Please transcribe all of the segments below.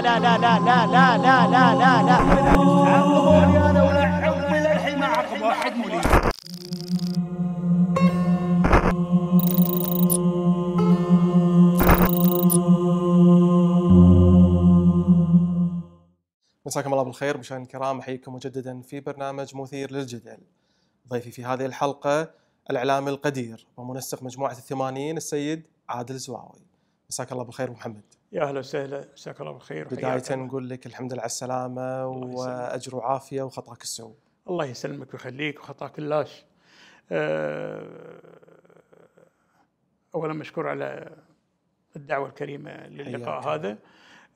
لا لا لا لا لا لا لا لا لا لا عقبوني انا ولا عقبوني للحين ما عقبوا واحد مولي مساكم الله بالخير مشاهدينا الكرام احييكم مجددا في برنامج مثير للجدل. ضيفي في هذه الحلقه الاعلامي القدير ومنسق مجموعه الثمانين السيد عادل زواوي. مساك الله بالخير محمد. يا اهلا وسهلا جزاك الله بالخير بدايه نقول لك الحمد لله على السلامه واجر وعافيه وخطاك السوء الله يسلمك ويخليك وخطاك اللاش آه، اولا مشكور على الدعوه الكريمه للقاء هذا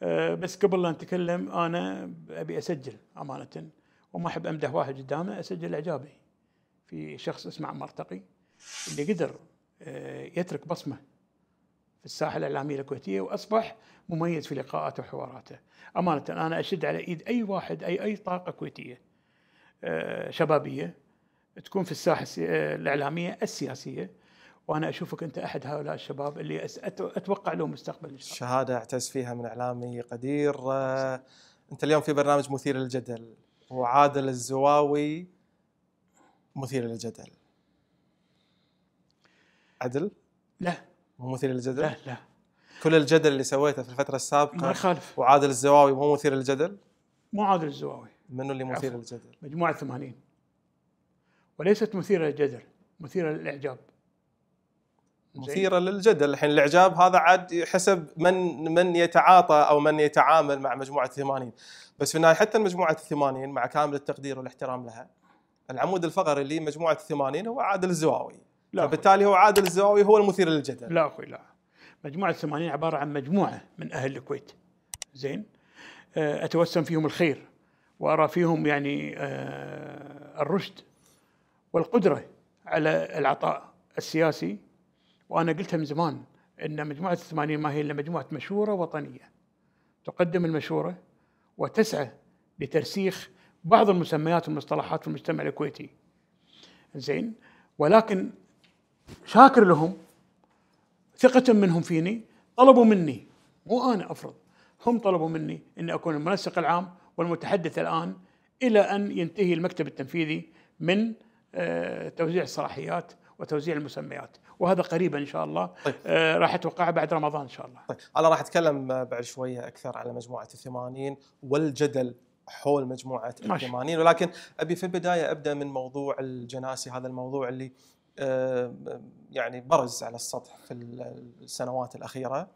آه، بس قبل لا نتكلم انا ابي اسجل امانه وما احب امدح واحد قدامه اسجل اعجابي في شخص اسمه عمار تقي اللي قدر آه، يترك بصمه في الساحة الإعلامية الكويتية وأصبح مميز في لقاءاته وحواراته أمانة أنا أشد على إيد أي واحد أي أي طاقة كويتية آه، شبابية تكون في الساحة آه، الإعلامية السياسية وانا اشوفك انت احد هؤلاء الشباب اللي اتوقع له مستقبل ان شاء الله. شهاده اعتز فيها من اعلامي قدير آه، انت اليوم في برنامج مثير للجدل وعادل الزواوي مثير للجدل. عدل؟ لا مو مثير للجدل؟ لا لا كل الجدل اللي سويته في الفترة السابقة ما يخالف وعادل الزواوي مو مثير للجدل؟ مو عادل الزواوي منو اللي مثير للجدل؟ مجموعة 80 وليست مثيرة للجدل مثيرة للإعجاب مثيرة للجدل الحين الإعجاب هذا عاد حسب من من يتعاطى أو من يتعامل مع مجموعة 80 بس في النهاية حتى مجموعة 80 مع كامل التقدير والاحترام لها العمود الفقري لمجموعة 80 هو عادل الزواوي لا فبالتالي هو عادل الزواوي هو المثير للجدل لا اخوي لا مجموعه 80 عباره عن مجموعه من اهل الكويت زين آه، اتوسم فيهم الخير وارى فيهم يعني آه، الرشد والقدره على العطاء السياسي وانا قلتها من زمان ان مجموعه 80 ما هي الا مجموعه مشوره وطنيه تقدم المشوره وتسعى لترسيخ بعض المسميات والمصطلحات في المجتمع الكويتي زين ولكن شاكر لهم ثقة منهم فيني طلبوا مني مو أنا أفرض هم طلبوا مني أن أكون المنسق العام والمتحدث الآن إلى أن ينتهي المكتب التنفيذي من آه، توزيع الصلاحيات وتوزيع المسميات وهذا قريبا ان شاء الله طيب. آه راح يتوقع بعد رمضان ان شاء الله طيب انا راح اتكلم بعد شويه اكثر على مجموعه الثمانين والجدل حول مجموعه الثمانين ولكن ابي في البدايه ابدا من موضوع الجناسي هذا الموضوع اللي آه، يعني برز على السطح في السنوات الاخيره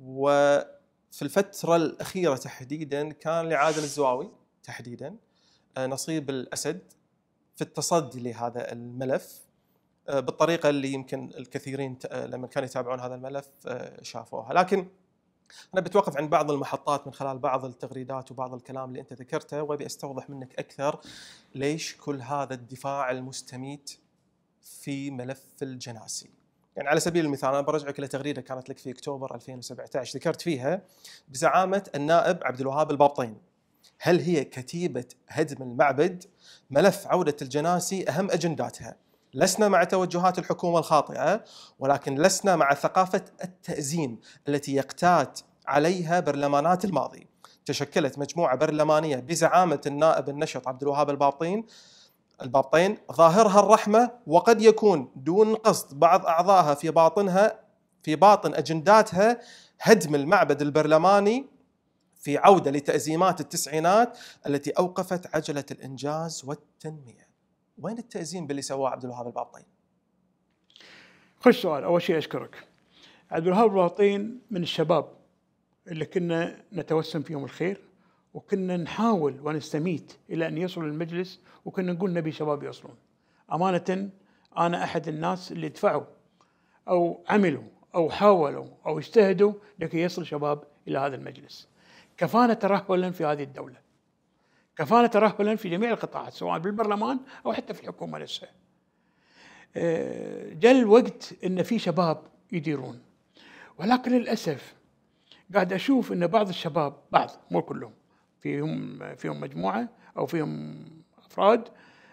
وفي الفتره الاخيره تحديدا كان لعادل الزواوي تحديدا آه، نصيب الاسد في التصدي لهذا الملف آه، بالطريقه اللي يمكن الكثيرين لما كانوا يتابعون هذا الملف شافوها لكن انا بتوقف عن بعض المحطات من خلال بعض التغريدات وبعض الكلام اللي انت ذكرته وابي استوضح منك اكثر ليش كل هذا الدفاع المستميت في ملف الجناسي يعني على سبيل المثال انا برجعك الى تغريده كانت لك في اكتوبر 2017 ذكرت فيها بزعامه النائب عبد الوهاب البابطين هل هي كتيبه هدم المعبد ملف عوده الجناسي اهم اجنداتها لسنا مع توجهات الحكومه الخاطئه ولكن لسنا مع ثقافه التازيم التي يقتات عليها برلمانات الماضي تشكلت مجموعه برلمانيه بزعامه النائب النشط عبد الوهاب البابطين البابطين ظاهرها الرحمة وقد يكون دون قصد بعض أعضائها في باطنها في باطن أجنداتها هدم المعبد البرلماني في عودة لتأزيمات التسعينات التي أوقفت عجلة الإنجاز والتنمية وين التأزيم باللي سواه عبد الوهاب البابطين؟ خش سؤال أول شيء أشكرك عبد الوهاب البابطين من الشباب اللي كنا نتوسم فيهم الخير وكنا نحاول ونستميت إلى أن يصل المجلس وكنا نقول نبي شباب يصلون أمانة أنا أحد الناس اللي دفعوا أو عملوا أو حاولوا أو اجتهدوا لكي يصل شباب إلى هذا المجلس كفانا ترهلا في هذه الدولة كفانا ترهلا في جميع القطاعات سواء بالبرلمان أو حتى في الحكومة نفسها آه، جاء الوقت أن في شباب يديرون ولكن للأسف قاعد أشوف أن بعض الشباب بعض مو كلهم فيهم فيهم مجموعه او فيهم افراد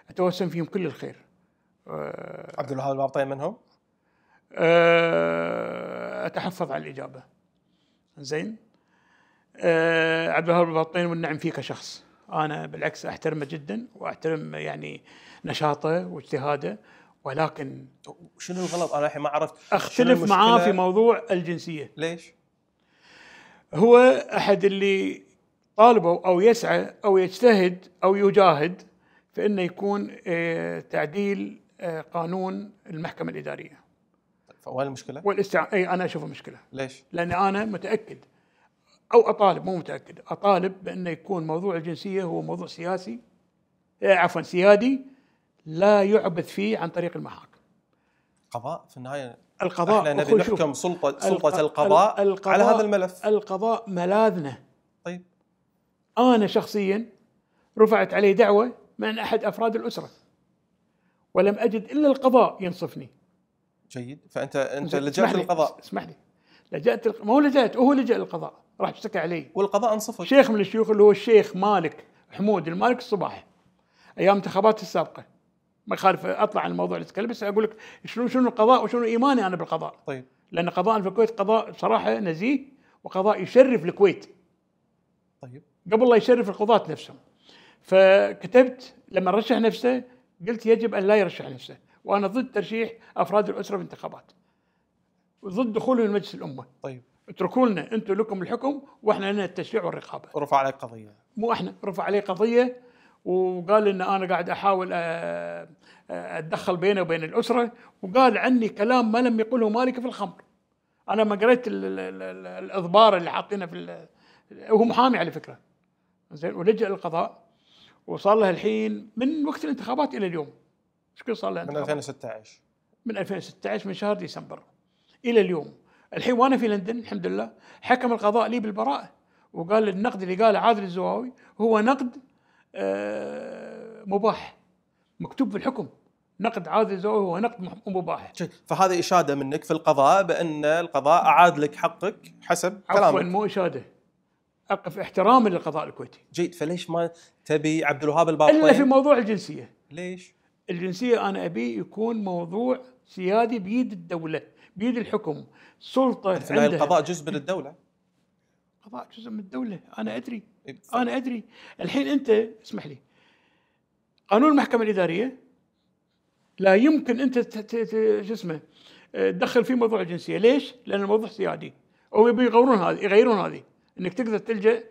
اتوسم فيهم كل الخير. آه، عبد الوهاب البابطي منهم؟ آه، اتحفظ على الاجابه. زين؟ أه عبد الوهاب البطين والنعم فيه كشخص انا بالعكس احترمه جدا واحترم يعني نشاطه واجتهاده ولكن شنو الغلط انا الحين ما عرفت اختلف معاه في موضوع الجنسيه ليش هو احد اللي طالبه أو يسعى أو يجتهد أو يجاهد فإنه يكون آه، تعديل آه، قانون المحكمة الإدارية فوال المشكلة؟ والاستع... أي أنا أشوفه مشكلة ليش؟ لأن أنا متأكد أو أطالب مو متأكد أطالب بأنه يكون موضوع الجنسية هو موضوع سياسي آه، عفوا سيادي لا يعبث فيه عن طريق المحاكم قضاء في النهاية القضاء احنا نبي نحكم سلطة سلطة القضاء, القضاء على هذا الملف القضاء ملاذنا أنا شخصيا رفعت علي دعوة من أحد أفراد الأسرة ولم أجد إلا القضاء ينصفني جيد فأنت أنت لجأت للقضاء اسمح لي لجأت ما هو لجأت هو لجأ للقضاء راح اشتكى علي والقضاء انصفك شيخ من الشيوخ اللي هو الشيخ مالك حمود المالك الصباحي ايام انتخابات السابقه ما يخالف اطلع عن الموضوع اللي اتكلم بس اقول لك شنو شنو القضاء وشنو ايماني انا بالقضاء طيب لان قضاء في الكويت قضاء بصراحه نزيه وقضاء يشرف الكويت طيب قبل لا يشرف القضاة نفسهم فكتبت لما رشح نفسه قلت يجب أن لا يرشح نفسه وأنا ضد ترشيح أفراد الأسرة في الانتخابات وضد دخولهم مجلس الأمة طيب اتركوا لنا أنتم لكم الحكم وإحنا لنا التشريع والرقابة رفع عليه قضية مو إحنا رفع عليه قضية وقال ان انا قاعد احاول آه، آه، اتدخل بينه وبين الاسره وقال عني كلام ما لم يقله مالك في الخمر انا ما قريت الاضبار اللي حاطينه في وهو محامي على فكره زين ولجأ للقضاء وصار له الحين من وقت الانتخابات الى اليوم ايش كثر صار له من 2016 من 2016 من شهر ديسمبر الى اليوم الحين وانا في لندن الحمد لله حكم القضاء لي بالبراءه وقال النقد اللي قاله عادل الزواوي هو نقد آه، مباح مكتوب في الحكم نقد عادل الزواوي هو نقد مباح فهذه اشاده منك في القضاء بان القضاء اعاد لك حقك حسب كلامك عفوا مو اشاده اقف احتراما للقضاء الكويتي. جيد فليش ما تبي عبد الوهاب الباطل؟ الا في موضوع الجنسيه. ليش؟ الجنسيه انا ابي يكون موضوع سيادي بيد الدوله، بيد الحكم، سلطه عندها القضاء جزء من الدوله. القضاء جزء من الدوله، انا ادري إيه انا ادري، الحين انت اسمح لي قانون المحكمه الاداريه لا يمكن انت شو اسمه آه، تدخل فيه موضوع الجنسيه، ليش؟ لان الموضوع سيادي او يبي يغيرون هذه يغيرون هذه. انك تقدر تلجا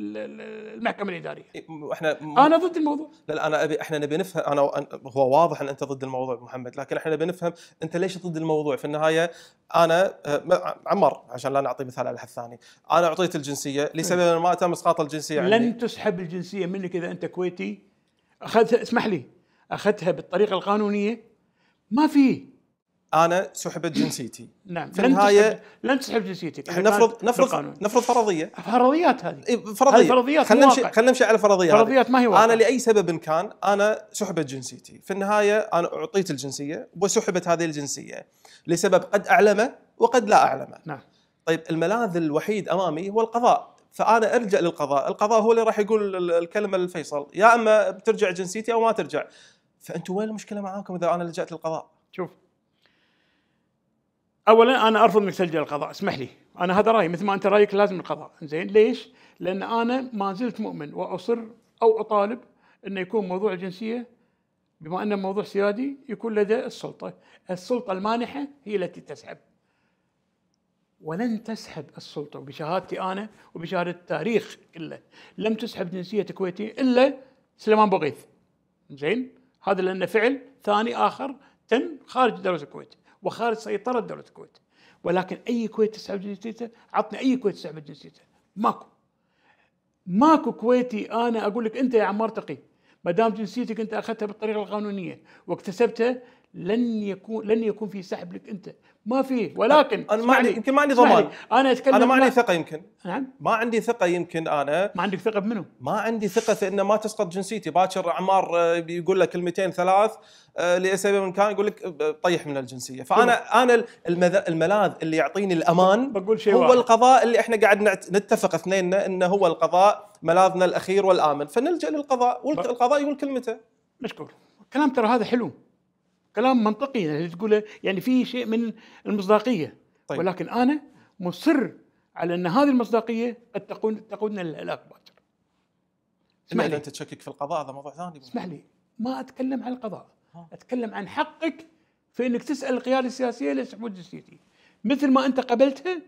المحكمه الاداريه إيه، احنا م... انا ضد الموضوع لا, لا انا ابي احنا نبي نفهم انا هو واضح ان انت ضد الموضوع محمد لكن احنا نبي نفهم انت ليش ضد الموضوع في النهايه انا آه، عمر عشان لا نعطي مثال على احد ثاني انا اعطيت الجنسيه لسبب إيه. ما تم اسقاط الجنسيه عندي. لن تسحب الجنسيه منك اذا انت كويتي اخذت اسمح لي اخذتها بالطريقه القانونيه ما في انا سحبت جنسيتي نعم في النهايه تسحب لن تسحب جنسيتك نفرض نفرض بالقانون. نفرض فرضيه فرضيات هذه إيه، فرضيه فرضيات خلينا نمشي خلينا نمشي على فرضيات فرضيات ما هي واقع. انا لاي سبب كان انا سحبت جنسيتي في النهايه انا اعطيت الجنسيه وسحبت هذه الجنسيه لسبب قد اعلمه وقد لا اعلمه نعم طيب الملاذ الوحيد امامي هو القضاء فانا ارجع للقضاء القضاء هو اللي راح يقول الكلمه للفيصل يا اما بترجع جنسيتي او ما ترجع فانتم وين المشكله معاكم اذا انا لجأت للقضاء شوف اولا انا ارفض انك تلجا للقضاء اسمح لي انا هذا رايي مثل ما انت رايك لازم القضاء زين ليش؟ لان انا ما زلت مؤمن واصر او اطالب انه يكون موضوع الجنسيه بما انه موضوع سيادي يكون لدى السلطه، السلطه المانحه هي التي تسحب. ولن تسحب السلطه بشهادتي انا وبشهاده التاريخ كله، لم تسحب جنسيه كويتي الا سليمان بوغيث. زين؟ هذا لانه فعل ثاني اخر تم خارج دوله الكويت. وخارج سيطرة دولة الكويت ولكن أي كويت تسحب جنسيته عطني أي كويت تسحب جنسيته ماكو ماكو كويتي أنا أقول لك أنت يا عمار تقي ما دام جنسيتك أنت أخذتها بالطريقة القانونية واكتسبتها لن يكون لن يكون في سحب لك انت ما في ولكن انا ما عندي يمكن ما عندي ضمان انا اتكلم انا ما عندي ثقه يمكن نعم ما عندي ثقه يمكن انا ما عندك ثقه بمنو؟ ما عندي ثقه في انه ما تسقط جنسيتي باكر عمار بيقول آه، لك كلمتين ثلاث آه، لاسباب من كان يقول لك آه، طيح من الجنسيه فانا انا الملاذ اللي يعطيني الامان بقول شيء هو واحد. القضاء اللي احنا قاعد نتفق اثنيننا انه هو القضاء ملاذنا الاخير والامن فنلجا للقضاء والقضاء يقول كلمته مشكور كلام ترى هذا حلو كلام منطقي يعني تقوله يعني في شيء من المصداقيه طيب. ولكن انا مصر على ان هذه المصداقيه قد تقود تقودنا للهلاك باكر اسمح لي انت تشكك في القضاء هذا موضوع ثاني اسمح لي ما اتكلم عن القضاء اتكلم عن حقك في انك تسال القياده السياسيه للسحب جنسيتي مثل ما انت قبلتها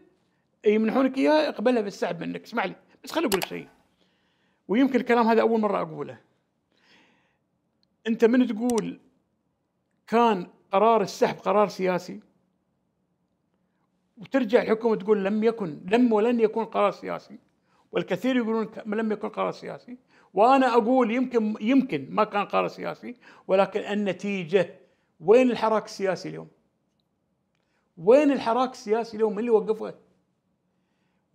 يمنحونك اياها اقبلها بالسحب منك اسمح لي بس خليني اقول لك شيء ويمكن الكلام هذا اول مره اقوله انت من تقول كان قرار السحب قرار سياسي وترجع الحكومة تقول لم يكن لم ولن يكون قرار سياسي والكثير يقولون لم يكن قرار سياسي وأنا أقول يمكن يمكن ما كان قرار سياسي ولكن النتيجة وين الحراك السياسي اليوم؟ وين الحراك السياسي اليوم اللي وقفه؟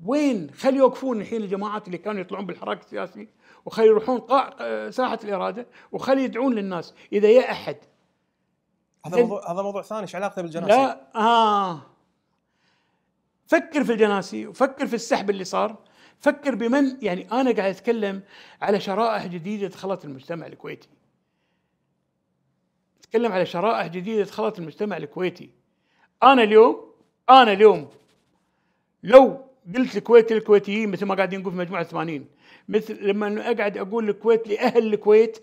وين خلي يوقفون الحين الجماعات اللي كانوا يطلعون بالحراك السياسي وخلي يروحون قاع ساحة الإرادة وخلي يدعون للناس إذا يا أحد هذا موضوع هذا موضوع ثاني ايش علاقته بالجناسي؟ لا اه فكر في الجناسي وفكر في السحب اللي صار فكر بمن يعني انا قاعد اتكلم على شرائح جديده دخلت المجتمع الكويتي اتكلم على شرائح جديده دخلت المجتمع الكويتي انا اليوم انا اليوم لو قلت الكويت للكويتيين مثل ما قاعدين نقول في مجموعه 80 مثل لما اقعد اقول الكويت لاهل الكويت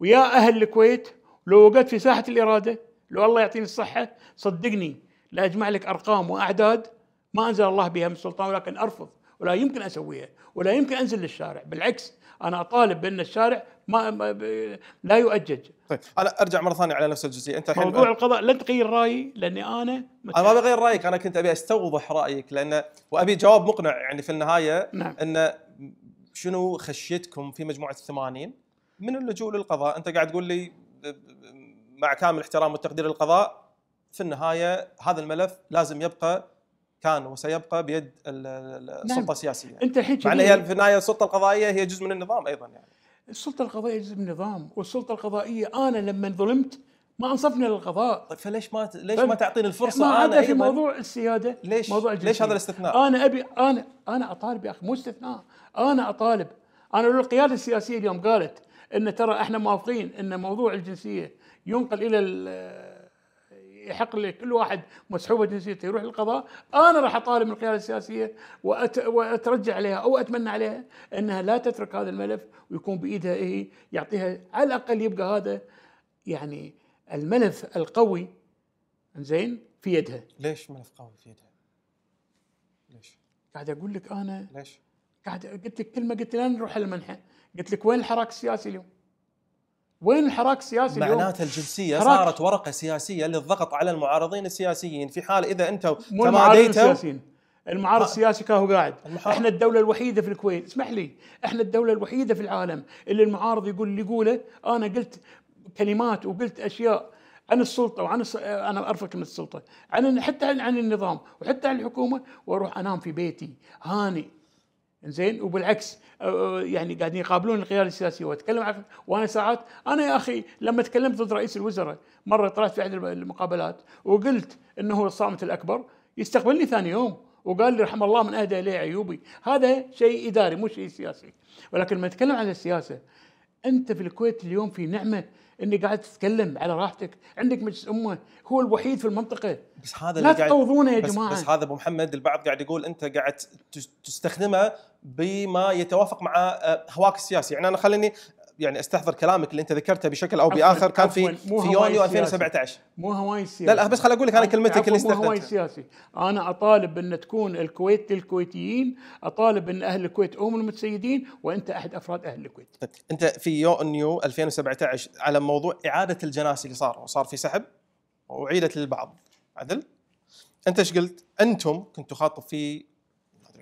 ويا اهل الكويت لو وقفت في ساحه الاراده لو الله يعطيني الصحه صدقني لا اجمع لك ارقام واعداد ما انزل الله بها من السلطان ولكن ارفض ولا يمكن اسويها ولا يمكن انزل للشارع بالعكس انا اطالب بان الشارع ما, لا يؤجج طيب انا ارجع مره ثانيه على نفس الجزئيه انت الحين موضوع أ... آه. القضاء لن تغير رايي لاني انا متحدث. انا ما بغير رايك انا كنت ابي استوضح رايك لان وابي جواب مقنع يعني في النهايه نعم. ان شنو خشيتكم في مجموعه الثمانين من اللجوء للقضاء انت قاعد تقول لي مع كامل احترام والتقدير للقضاء في النهايه هذا الملف لازم يبقى كان وسيبقى بيد نعم. السلطه نعم. السياسيه يعني. انت الحين مع هي في النهايه السلطه القضائيه هي جزء من النظام ايضا يعني السلطه القضائيه جزء من النظام والسلطه القضائيه انا لما ظلمت ما انصفنا للقضاء طيب فليش ما ت... ليش طيب، ما تعطيني الفرصه ما هذا في موضوع السياده ليش موضوع ليش هذا الاستثناء انا ابي انا انا اطالب يا اخي مو استثناء انا اطالب انا لو القياده السياسيه اليوم قالت ان ترى احنا موافقين ان موضوع الجنسيه ينقل الى يحق لكل واحد مسحوبه جنسيته يروح للقضاء انا راح اطالب من القياده السياسيه وأت... واترجع عليها او اتمنى عليها انها لا تترك هذا الملف ويكون بايدها إيه يعطيها على الاقل يبقى هذا يعني الملف القوي زين في يدها ليش ملف قوي في يدها؟ ليش؟ قاعد اقول لك انا ليش؟ قاعد قلت لك كلمه قلت لا نروح المنحه قلت لك وين الحراك السياسي اليوم؟ وين الحراك السياسي اليوم؟ معناته الجنسيه حراك. صارت ورقه سياسيه للضغط على المعارضين السياسيين في حال اذا انتم تماديتوا المعارض السياسي كاهو قاعد احنا الدوله الوحيده في الكويت اسمح لي احنا الدوله الوحيده في العالم اللي المعارض يقول اللي يقوله انا قلت كلمات وقلت اشياء عن السلطه وعن الس... انا ارفض من السلطه عن حتى عن النظام وحتى عن الحكومه واروح انام في بيتي هاني زين وبالعكس يعني قاعدين يقابلون القياده السياسيه واتكلم عن وانا ساعات انا يا اخي لما تكلمت ضد رئيس الوزراء مره طلعت في احد المقابلات وقلت انه هو الصامت الاكبر يستقبلني ثاني يوم وقال لي رحم الله من اهدى الي عيوبي هذا شيء اداري مو شيء سياسي ولكن لما نتكلم عن السياسه انت في الكويت اليوم في نعمه اني قاعد تتكلم على راحتك عندك مجلس امه هو الوحيد في المنطقه بس هذا لا تقوضونه يا بس جماعه بس هذا ابو محمد البعض قاعد يقول انت قاعد تستخدمه بما يتوافق مع آه، هواك السياسي يعني انا خليني يعني استحضر كلامك اللي انت ذكرته بشكل او باخر كان في في يونيو 2017 مو هواي سياسي لا لا بس خليني اقول لك انا كلمتك اللي استخدمتها مو هواي سياسي انا اطالب ان تكون الكويت للكويتيين اطالب ان اهل الكويت هم المتسيدين وانت احد افراد اهل الكويت انت في يونيو 2017 على موضوع اعاده الجناسي اللي صار وصار في سحب واعيدت للبعض عدل انت ايش قلت انتم كنتوا خاطب في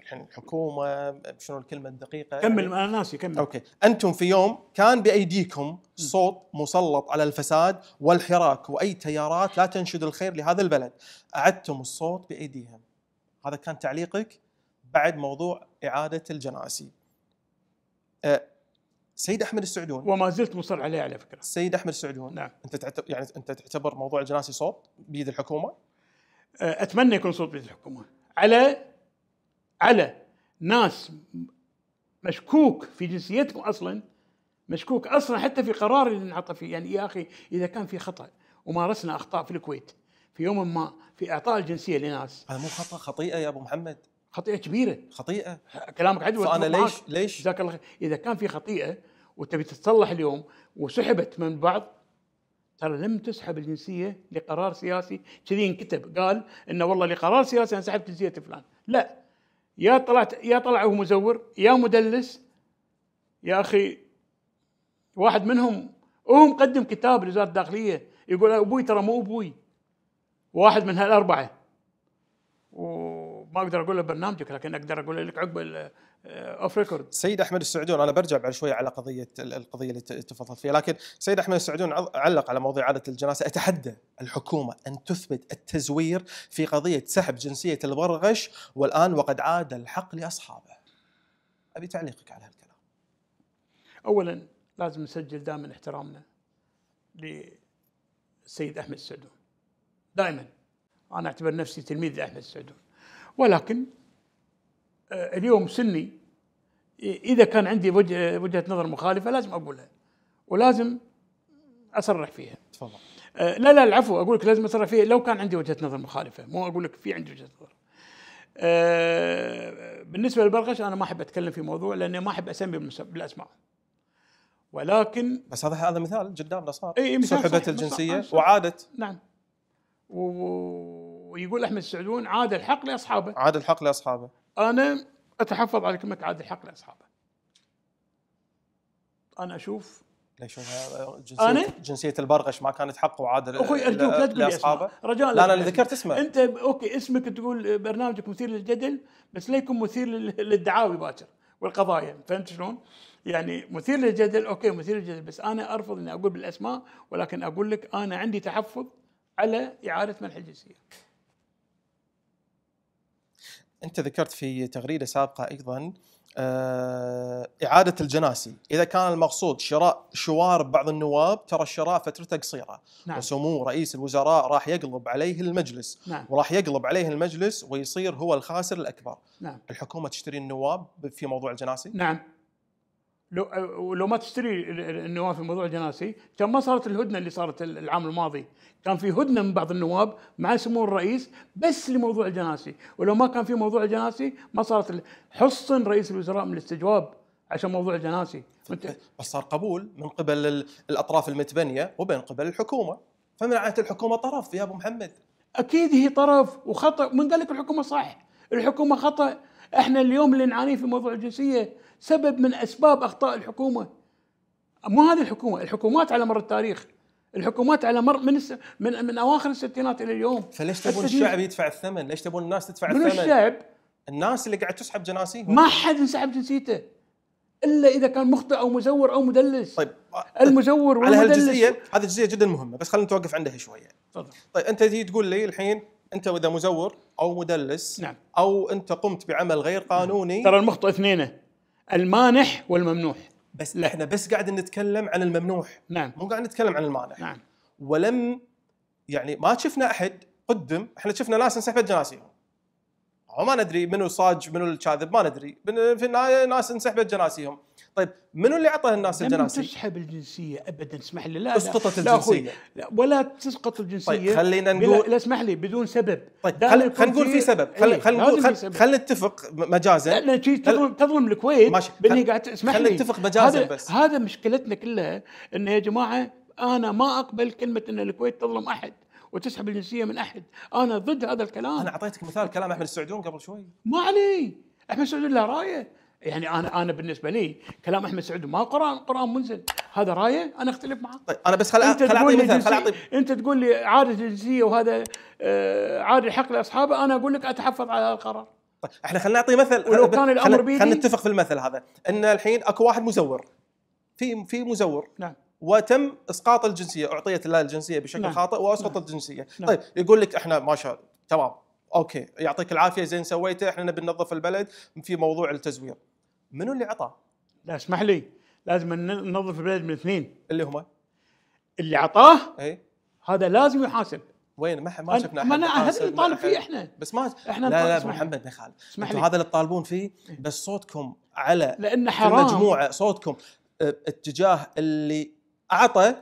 الحين الحكومه شنو الكلمه الدقيقه كمل يعني انا ناسي كمل اوكي انتم في يوم كان بايديكم صوت مسلط على الفساد والحراك واي تيارات لا تنشد الخير لهذا البلد اعدتم الصوت بايديهم هذا كان تعليقك بعد موضوع اعاده أه سيد احمد السعدون وما زلت مصر عليه على فكره سيد احمد السعدون نعم انت تعتبر يعني انت تعتبر موضوع الجناسي صوت بيد الحكومه؟ اتمنى يكون صوت بيد الحكومه على على ناس مشكوك في جنسيتكم اصلا مشكوك اصلا حتى في قرار اللي انعطى فيه يعني يا اخي اذا كان في خطا ومارسنا اخطاء في الكويت في يوم ما في اعطاء الجنسيه لناس هذا مو خطا خطيئه يا ابو محمد خطيئه كبيره خطيئه كلامك عدل فانا ليش ليش جزاك الله خير اذا كان في خطيئه وتبي تتصلح اليوم وسحبت من بعض ترى لم تسحب الجنسيه لقرار سياسي كذي انكتب قال انه والله لقرار سياسي انا سحبت جنسيه فلان لا يا طلعت يا طلع هو مزور يا مدلس يا اخي واحد منهم هو مقدم كتاب لوزاره الداخليه يقول ابوي ترى مو ابوي واحد من هالاربعه ما اقدر اقولها ببرنامجك لكن اقدر اقول لك عقب اوف ريكورد آه، سيد احمد السعدون انا برجع بعد شويه على قضيه القضيه اللي تفضلت فيها لكن سيد احمد السعدون علق على موضوع عاده الجنازه اتحدى الحكومه ان تثبت التزوير في قضيه سحب جنسيه البرغش والان وقد عاد الحق لاصحابه ابي تعليقك على هالكلام اولا لازم نسجل دائما احترامنا للسيد احمد السعدون دائما انا اعتبر نفسي تلميذ لاحمد السعدون ولكن آه، اليوم سني اذا كان عندي وجهه نظر مخالفه لازم اقولها ولازم اصرح فيها تفضل آه، لا لا العفو اقول لك لازم اصرح فيها لو كان عندي وجهه نظر مخالفه مو اقول لك في عندي وجهه نظر آه، بالنسبه للبرغش انا ما احب اتكلم في موضوع لاني ما احب اسمي بالاسماء ولكن بس هذا هذا مثال قدامنا صار اي مثال سحبت الجنسيه وعادت نعم و ويقول احمد السعدون عاد الحق لاصحابه عاد الحق لاصحابه انا اتحفظ على كلمه عاد الحق لاصحابه انا اشوف ليش جنسية أنا؟ جنسية البرغش ما كانت حقه وعاد اخوي ارجوك لا تقول رجاء لا انا ذكرت اسمه انت اوكي اسمك تقول برنامجك مثير للجدل بس لا يكون مثير للدعاوي باكر والقضايا فهمت شلون؟ يعني مثير للجدل اوكي مثير للجدل بس انا ارفض اني اقول بالاسماء ولكن اقول لك انا عندي تحفظ على اعاده منح الجنسيه. انت ذكرت في تغريده سابقه ايضا آه، إعادة الجناسي إذا كان المقصود شراء شوارب بعض النواب ترى الشراء فترته قصيرة نعم. وسمو رئيس الوزراء راح يقلب عليه المجلس نعم. وراح يقلب عليه المجلس ويصير هو الخاسر الأكبر نعم. الحكومة تشتري النواب في موضوع الجناسي؟ نعم لو لو ما تشتري النواب في موضوع الجناسي كان ما صارت الهدنه اللي صارت العام الماضي، كان في هدنه من بعض النواب مع سمو الرئيس بس لموضوع الجناسي، ولو ما كان في موضوع الجناسي ما صارت حصن رئيس الوزراء من الاستجواب عشان موضوع الجناسي. بس صار قبول من قبل الاطراف المتبنيه وبين قبل الحكومه، فمنعت الحكومه طرف يا ابو محمد. اكيد هي طرف وخطا من ذلك الحكومه صح، الحكومه خطا، احنا اليوم اللي نعانيه في موضوع الجنسيه سبب من اسباب اخطاء الحكومه مو هذه الحكومه الحكومات على مر التاريخ الحكومات على مر من الس... من, من اواخر الستينات الى اليوم فليش تبون الشعب يدفع الثمن؟ ليش تبون الناس تدفع الثمن؟ من الشعب الناس اللي قاعد تسحب جناسيهم ما حد انسحب جنسيته الا اذا كان مخطئ او مزور او مدلس طيب آه، المزور والمدلس على هالجزئيه هذه الجزئيه جدا مهمه بس خلينا نتوقف عندها شويه تفضل طيب انت تجي تقول لي الحين انت اذا مزور او مدلس نعم. او انت قمت بعمل غير قانوني ترى المخطئ اثنينه المانح والممنوح بس لا. احنا بس قاعد نتكلم عن الممنوح نعم مو قاعد نتكلم عن المانح نعم ولم يعني ما شفنا احد قدم احنا شفنا ناس انسحبت جناسيهم ما ندري منو صاج منو الكاذب ما ندري في النهايه ناس انسحبت جناسيهم طيب منو اللي اعطى الناس الجناسي؟ لم تسحب الجنسيه ابدا اسمح لي لا اسقطت الجنسيه لا ولا تسقط الجنسيه طيب خلينا نقول لا اسمح لي بدون سبب طيب خل... خلينا نقول في إيه، سبب خلينا نقول خلينا نتفق مجازا لا تظلم تظلم الكويت ماشي باني قاعد اسمح لي خلينا نتفق مجازا بس هذا مشكلتنا كلها انه يا جماعه انا ما اقبل كلمه ان الكويت تظلم احد وتسحب الجنسيه من احد انا ضد هذا الكلام انا اعطيتك مثال كلام احمد السعدون قبل شوي ما علي احمد السعدون له رايه يعني انا انا بالنسبه لي كلام احمد سعود ما قران قران منزل هذا رايه انا اختلف معه طيب انا بس خل اعطي مثال خل اعطي انت تقول لي عاده الجنسيه وهذا عاد آه، عادي حق لاصحابه انا اقول لك اتحفظ على هذا القرار طيب احنا خلينا نعطي مثل ولو كان الامر بيدي خلينا نتفق في المثل هذا ان الحين اكو واحد مزور في في مزور نعم وتم اسقاط الجنسيه اعطيت لا الجنسيه بشكل نعم. خاطئ واسقط نعم. الجنسيه نعم. طيب يقول لك احنا ما شاء تمام اوكي يعطيك العافيه زين سويته احنا نبي ننظف البلد في موضوع التزوير منو اللي عطاه لا اسمح لي لازم ننظف البلد من اثنين اللي هم اللي عطاه اي هذا لازم يحاسب وين ما ما شفنا احد ما هذا اللي نطالب فيه احنا بس ما احنا لا لا محمد بن خالد لي هذا اللي تطالبون فيه بس صوتكم على لان حرام المجموعه صوتكم آه، اتجاه اللي اعطى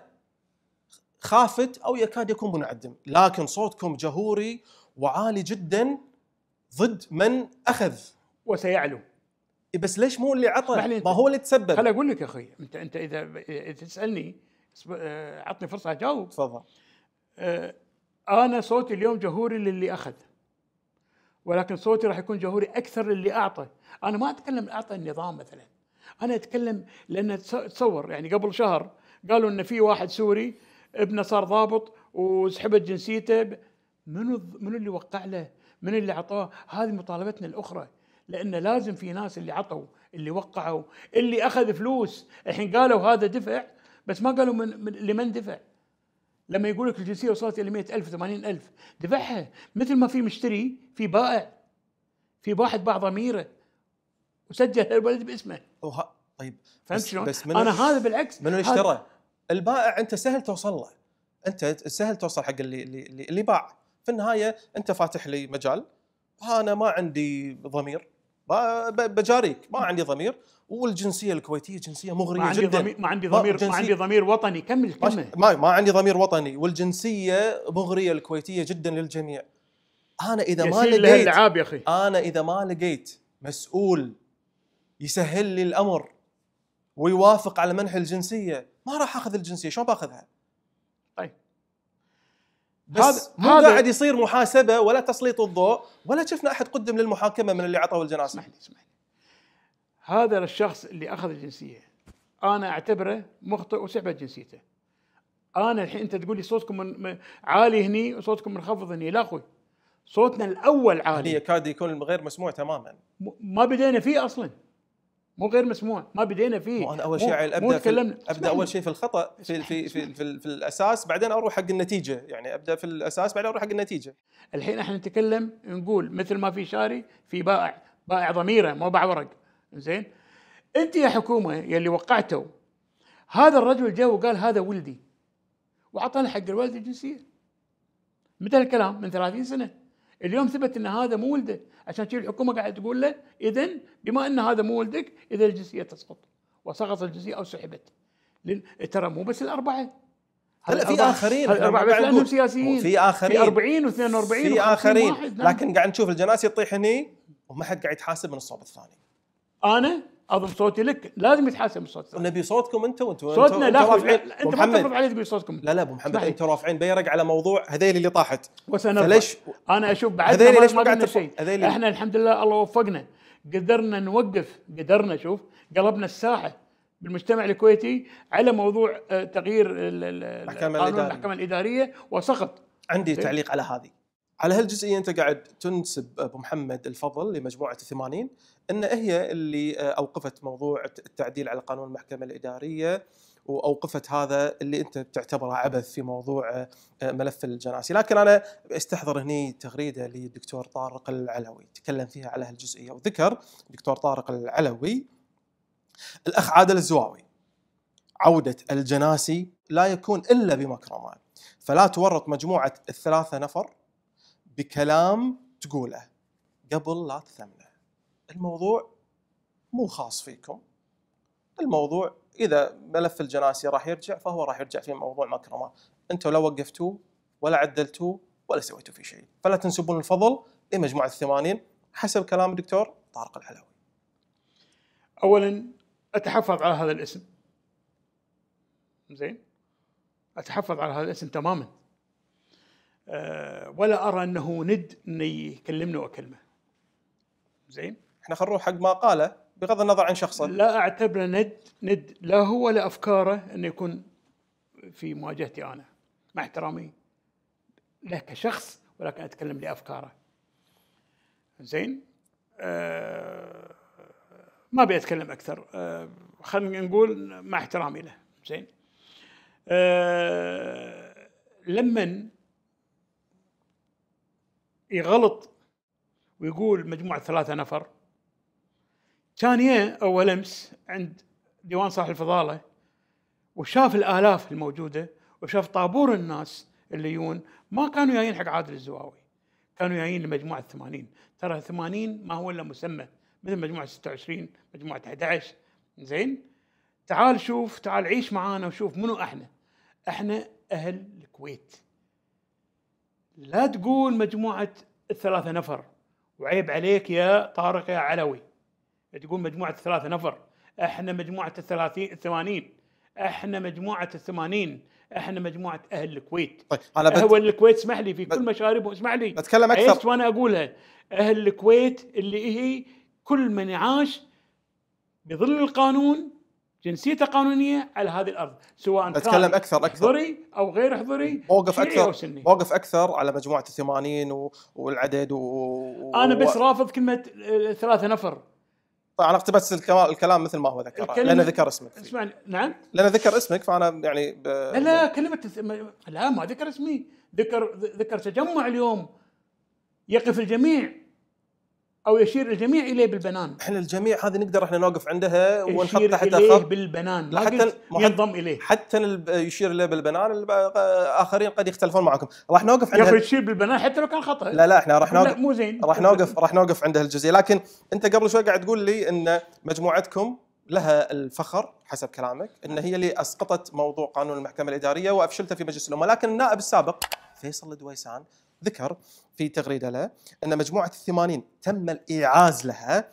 خافت او يكاد يكون منعدم، لكن صوتكم جهوري وعالي جدا ضد من اخذ وسيعلو إيه، بس ليش مو اللي عطى؟ ما هو اللي تسبب خل اقول لك يا اخي انت انت اذا تسالني اعطني آه، فرصه اجاوب تفضل آه، انا صوتي اليوم جهوري للي اخذ ولكن صوتي راح يكون جهوري اكثر للي اعطى انا ما اتكلم اعطى النظام مثلا انا اتكلم لان تصور يعني قبل شهر قالوا ان في واحد سوري ابنه صار ضابط وسحبت جنسيته منو منو اللي وقع له؟ من اللي اعطاه؟ هذه مطالبتنا الاخرى لان لازم في ناس اللي عطوا اللي وقعوا اللي اخذ فلوس الحين قالوا هذا دفع بس ما قالوا من, من لمن دفع لما يقول لك الجنسيه وصلت الى 100000 80000 دفعها مثل ما في مشتري في بائع في واحد باع ضميره وسجل الولد باسمه أوه. طيب فهمت شلون؟ انا هذا بالعكس من اللي اشترى؟ البائع انت سهل توصل له انت سهل توصل حق اللي اللي, اللي باع في النهايه انت فاتح لي مجال انا ما عندي ضمير بجاريك ما عندي ضمير والجنسيه الكويتيه جنسيه مغريه ما عندي جدا ضمير ما عندي ضمير ما عندي ضمير وطني كمل كمل ما, ما عندي ضمير وطني والجنسيه مغريه الكويتيه جدا للجميع انا اذا ما لقيت يا أخي. انا اذا ما لقيت مسؤول يسهل لي الامر ويوافق على منح الجنسيه ما راح اخذ الجنسيه شلون باخذها؟ طيب هذا مو قاعد يصير محاسبه ولا تسليط الضوء ولا شفنا احد قدم للمحاكمه من اللي عطوا الجنازه اسمح لي اسمح لي هذا الشخص اللي اخذ الجنسيه انا اعتبره مخطئ وسحبت جنسيته انا الحين انت تقول لي صوتكم من عالي هني وصوتكم منخفض هني لا اخوي صوتنا الاول عالي يكاد يكون غير مسموع تماما ما بدينا فيه اصلا مو غير مسموع ما بدينا فيه انا اول شيء يعني ابدا ابدا اول شيء في الخطا في في في, في, في الاساس بعدين اروح حق النتيجه يعني ابدا في الاساس بعدين اروح حق النتيجه الحين احنا نتكلم نقول مثل ما في شاري في بائع بائع ضميره مو باع ورق زين انت يا حكومه يلي وقعتوا هذا الرجل جاء وقال هذا ولدي واعطانا حق الوالد الجنسيه مثل الكلام من 30 سنه اليوم ثبت ان هذا مو ولده عشان كذي الحكومه قاعده تقول له اذا بما ان هذا مو ولدك اذا الجنسيه تسقط وسقط الجنسيه او سحبت ترى مو بس الاربعه هلا في اخرين الاربعه بس لانهم سياسيين في اخرين في 40 و42 في اخرين نعم. لكن قاعد نشوف الجناسي يطيح هني وما حد قاعد يتحاسب من الصوب الثاني انا اضم صوتي لك لازم يتحاسب الصوت نبي صوتكم انتم انتم صوتنا لا رافعين انت ما تفرض علي تقول صوتكم لا لا ابو محمد انت رافعين بيرق على موضوع هذيل اللي طاحت ليش انا اشوف بعد هذيل ليش ما قاعد شيء احنا الحمد لله الله وفقنا قدرنا نوقف قدرنا شوف قلبنا الساحه بالمجتمع الكويتي على موضوع آه، تغيير الاحكام الاداريه, الإدارية وسقط عندي إيه؟ تعليق على هذه على هالجزئيه انت قاعد تنسب ابو محمد الفضل لمجموعه الثمانين ان هي اللي آه، اوقفت موضوع التعديل على قانون المحكمه الاداريه واوقفت هذا اللي انت تعتبره عبث في موضوع آه، ملف الجناسي، لكن انا استحضر هني تغريده للدكتور طارق العلوي تكلم فيها على هالجزئيه وذكر الدكتور طارق العلوي الاخ عادل الزواوي عوده الجناسي لا يكون الا بمكرمه فلا تورط مجموعه الثلاثه نفر بكلام تقوله قبل لا تثمنه الموضوع مو خاص فيكم الموضوع اذا ملف الجناسي راح يرجع فهو راح يرجع في موضوع مكرمه انتم لا وقفتوه ولا عدلتوه ولا سويتوا فيه شيء فلا تنسبون الفضل لمجموعه الثمانين حسب كلام الدكتور طارق الحلوي اولا اتحفظ على هذا الاسم زين اتحفظ على هذا الاسم تماما آه، ولا ارى انه ند انه يكلمني واكلمه زين احنا خلينا نروح حق ما قاله بغض النظر عن شخصه لا اعتبره ند ند لا هو ولا افكاره انه يكون في مواجهتي انا مع احترامي له كشخص ولكن اتكلم لافكاره زين أه ما ابي اتكلم اكثر أه خلينا نقول مع احترامي له زين أه لمن يغلط ويقول مجموعة ثلاثة نفر كان يه أول أمس عند ديوان صاحب الفضالة وشاف الآلاف الموجودة وشاف طابور الناس اللي يون ما كانوا جايين حق عادل الزواوي كانوا جايين لمجموعة 80 ترى 80 ما هو إلا مسمى مثل مجموعة 26 مجموعة 11 زين تعال شوف تعال عيش معانا وشوف منو احنا احنا أهل الكويت لا تقول مجموعة الثلاثة نفر وعيب عليك يا طارق يا علوي تقول مجموعة الثلاثة نفر احنا مجموعة الثلاثين الثمانين احنا مجموعة الثمانين احنا مجموعة اهل الكويت طيب انا بت... اهل الكويت اسمح لي في بت... كل مشاربه اسمح لي بتكلم اكثر وانا اقولها اهل الكويت اللي هي كل من عاش بظل القانون جنسيته قانونيه على هذه الارض سواء كان اتكلم اكثر اكثر او غير حضري موقف اكثر أو سني. موقف اكثر على مجموعه ال 80 و... والعدد و... و... انا بس رافض كلمه ثلاثه نفر طبعا انا اقتبست الكلام مثل ما هو ذكر الكلمة... لانه ذكر اسمك اسمعني نعم لانه ذكر اسمك فانا يعني ب... لا لا كلمه لا ما ذكر اسمي ذكر ذكر تجمع اليوم يقف الجميع او يشير الجميع اليه بالبنان احنا الجميع هذه نقدر احنا نوقف عندها ونحط تحتها إليه بالبنان لا حتى ينضم اليه حتى يشير اليه بالبنان الاخرين قد يختلفون معكم راح نوقف عندها يشير بالبنان حتى لو كان خطا لا لا احنا راح نوقف مو زين راح نوقف راح نوقف عند الجزئيه لكن انت قبل شوي قاعد تقول لي ان مجموعتكم لها الفخر حسب كلامك ان هي اللي اسقطت موضوع قانون المحكمه الاداريه وافشلته في مجلس الامه لكن النائب السابق فيصل الدويسان ذكر في تغريده له ان مجموعه الثمانين تم الايعاز لها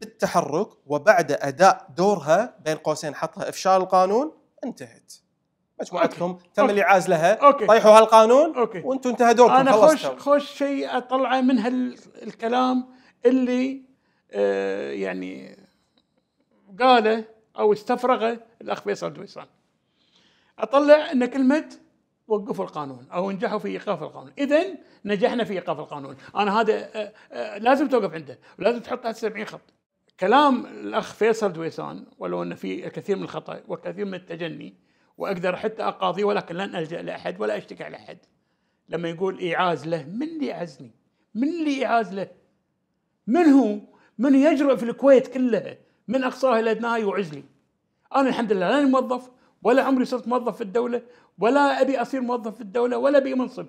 بالتحرك وبعد اداء دورها بين قوسين حطها افشال القانون انتهت. مجموعتكم تم الايعاز لها أوكي. طيحوا هالقانون أوكي. وانتم انتهى دوركم انا خوش خوش شيء اطلعه من هالكلام اللي آه يعني قاله او استفرغه الاخ فيصل دويسان اطلع ان كلمه وقفوا القانون او نجحوا في ايقاف القانون، اذا نجحنا في ايقاف القانون، انا هذا أه، أه، لازم توقف عنده، ولازم تحط تحت 70 خط. كلام الاخ فيصل دويسان ولو ان في كثير من الخطا وكثير من التجني واقدر حتى اقاضيه ولكن لن الجا لاحد ولا اشتكي على احد. لما يقول ايعاز له، من اللي يعزني؟ من اللي يعاز له؟ من هو؟ من يجرؤ في الكويت كلها من اقصاها الى ادناها يعزلي؟ انا الحمد لله لا موظف ولا عمري صرت موظف في الدوله ولا ابي اصير موظف في الدوله ولا ابي منصب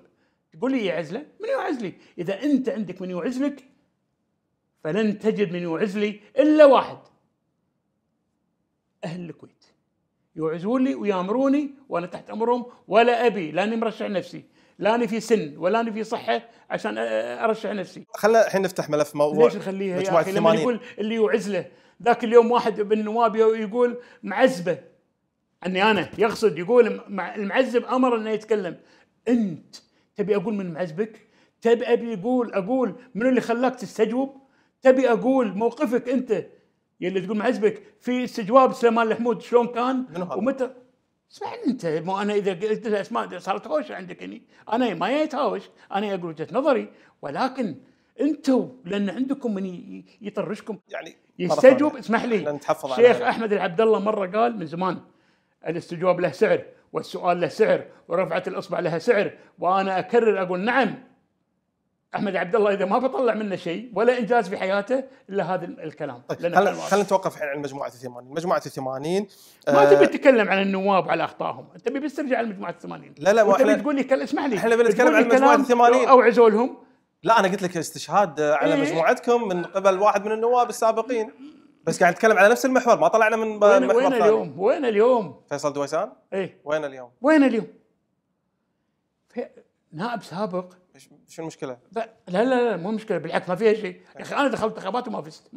تقول لي يعزله من يعزلي اذا انت عندك من يعزلك فلن تجد من يعزلي الا واحد اهل الكويت يعزوني ويامروني وانا تحت امرهم ولا ابي لاني مرشح نفسي لاني في سن ولاني في صحه عشان ارشح نفسي خلينا الحين نفتح ملف موضوع ليش نخليها يا اخي يقول اللي يعزله ذاك اليوم واحد من النواب يقول معزبه اني انا يقصد يقول المعزب امر انه يتكلم انت تبي اقول من معزبك؟ تبي ابي اقول اقول من اللي خلاك تستجوب؟ تبي اقول موقفك انت يلي تقول معزبك في استجواب سليمان الحمود شلون كان؟ ومتى اسمعني انت مو انا اذا قلت اسماء صارت هوشه عندك هني، انا ما يتهاوش، انا اقول وجهه نظري ولكن انتم لان عندكم من يطرشكم يعني يستجوب اسمح لي شيخ احمد العبد الله مره قال من زمان الاستجواب له سعر والسؤال له سعر ورفعة الإصبع لها سعر وأنا أكرر أقول نعم احمد عبد الله اذا ما بطلع منه شيء ولا انجاز في حياته الا هذا الكلام طيب خلينا نتوقف الحين عن مجموعه الثمانين 80 مجموعه الثمانين 80 ما آه تبي تتكلم عن النواب على اخطائهم تبي بس ترجع لمجموعه ال 80 لا لا ما تبي تقول لي كل... اسمح لي احنا بنتكلم عن مجموعه الثمانين 80 او عزولهم لا انا قلت لك استشهاد على إيه؟ مجموعتكم من قبل واحد من النواب السابقين بس قاعد نتكلم على نفس المحور ما طلعنا من وين, محور وين ثاني. اليوم؟ وين اليوم؟ فيصل دويسان؟ ايه وين اليوم؟ وين اليوم؟ في نائب سابق شو المشكلة؟ لا لا لا مو مشكلة بالعكس ما فيها شيء، يا اخي انا دخلت انتخابات وما فزت،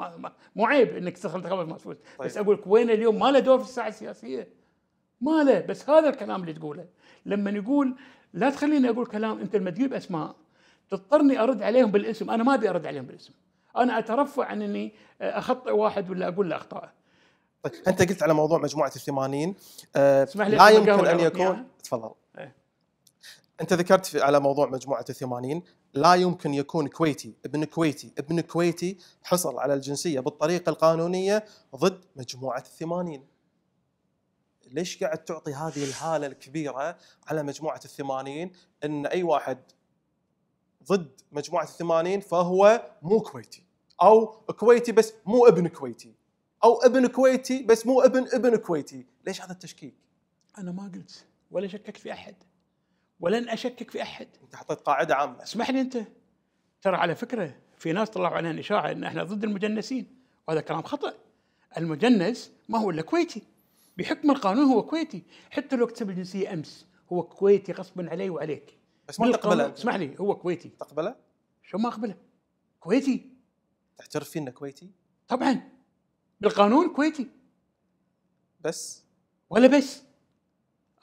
مو عيب انك تدخل انتخابات وما فزت، طيب. بس اقول لك وين اليوم؟ ما له دور في الساعة السياسية ما له بس هذا الكلام اللي تقوله، لما يقول لا تخليني اقول كلام انت لما تجيب اسماء تضطرني ارد عليهم بالاسم، انا ما ابي ارد عليهم بالاسم. انا اترفع عن اني اخطئ واحد ولا اقول له اخطاء طيب انت قلت على موضوع مجموعه ال 80 أه لي لا يمكن ان يكون تفضل إيه. انت ذكرت على موضوع مجموعه ال 80 لا يمكن يكون كويتي ابن كويتي ابن كويتي حصل على الجنسيه بالطريقه القانونيه ضد مجموعه ال 80 ليش قاعد تعطي هذه الهاله الكبيره على مجموعه ال 80 ان اي واحد ضد مجموعه ال 80 فهو مو كويتي او كويتي بس مو ابن كويتي او ابن كويتي بس مو ابن ابن كويتي ليش هذا التشكيك انا ما قلت ولا شككت في احد ولن اشكك في احد انت حطيت قاعده عامه اسمح لي انت ترى على فكره في ناس طلعوا علينا اشاعه ان احنا ضد المجنسين وهذا كلام خطا المجنس ما هو الا كويتي بحكم القانون هو كويتي حتى لو اكتسب الجنسيه امس هو كويتي غصبا علي وعليك بس ما تقبله اسمح لي هو كويتي تقبله شو ما اقبله كويتي تعترف فيه انه كويتي؟ طبعا بالقانون كويتي بس ولا بس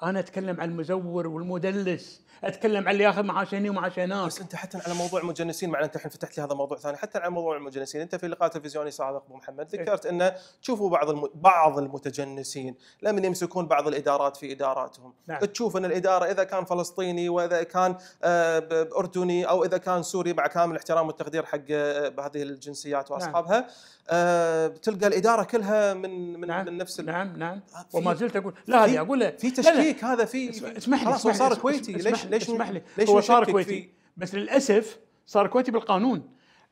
انا اتكلم عن المزور والمدلس اتكلم عن اللي ياخذ معاش هني ومعاش هناك بس انت حتى على موضوع المجنسين مع انت الحين فتحت لي هذا موضوع ثاني حتى على موضوع المجنسين انت في لقاء تلفزيوني سابق ابو محمد إيه. ذكرت انه تشوفوا بعض الم... بعض المتجنسين لما يمسكون بعض الادارات في اداراتهم نعم. تشوف ان الاداره اذا كان فلسطيني واذا كان آه، اردني او اذا كان سوري مع كامل الاحترام والتقدير حق آه، هذه الجنسيات واصحابها نعم. أه تلقى الاداره كلها من من, نعم. من نفس نعم نعم آه، وما زلت اقول لا هذه اقول في تشكيك لا لا. هذا في اسمح لي خلاص صار كويتي ليش ليش اسمح لي ليش هو صار كويتي بس للاسف صار كويتي بالقانون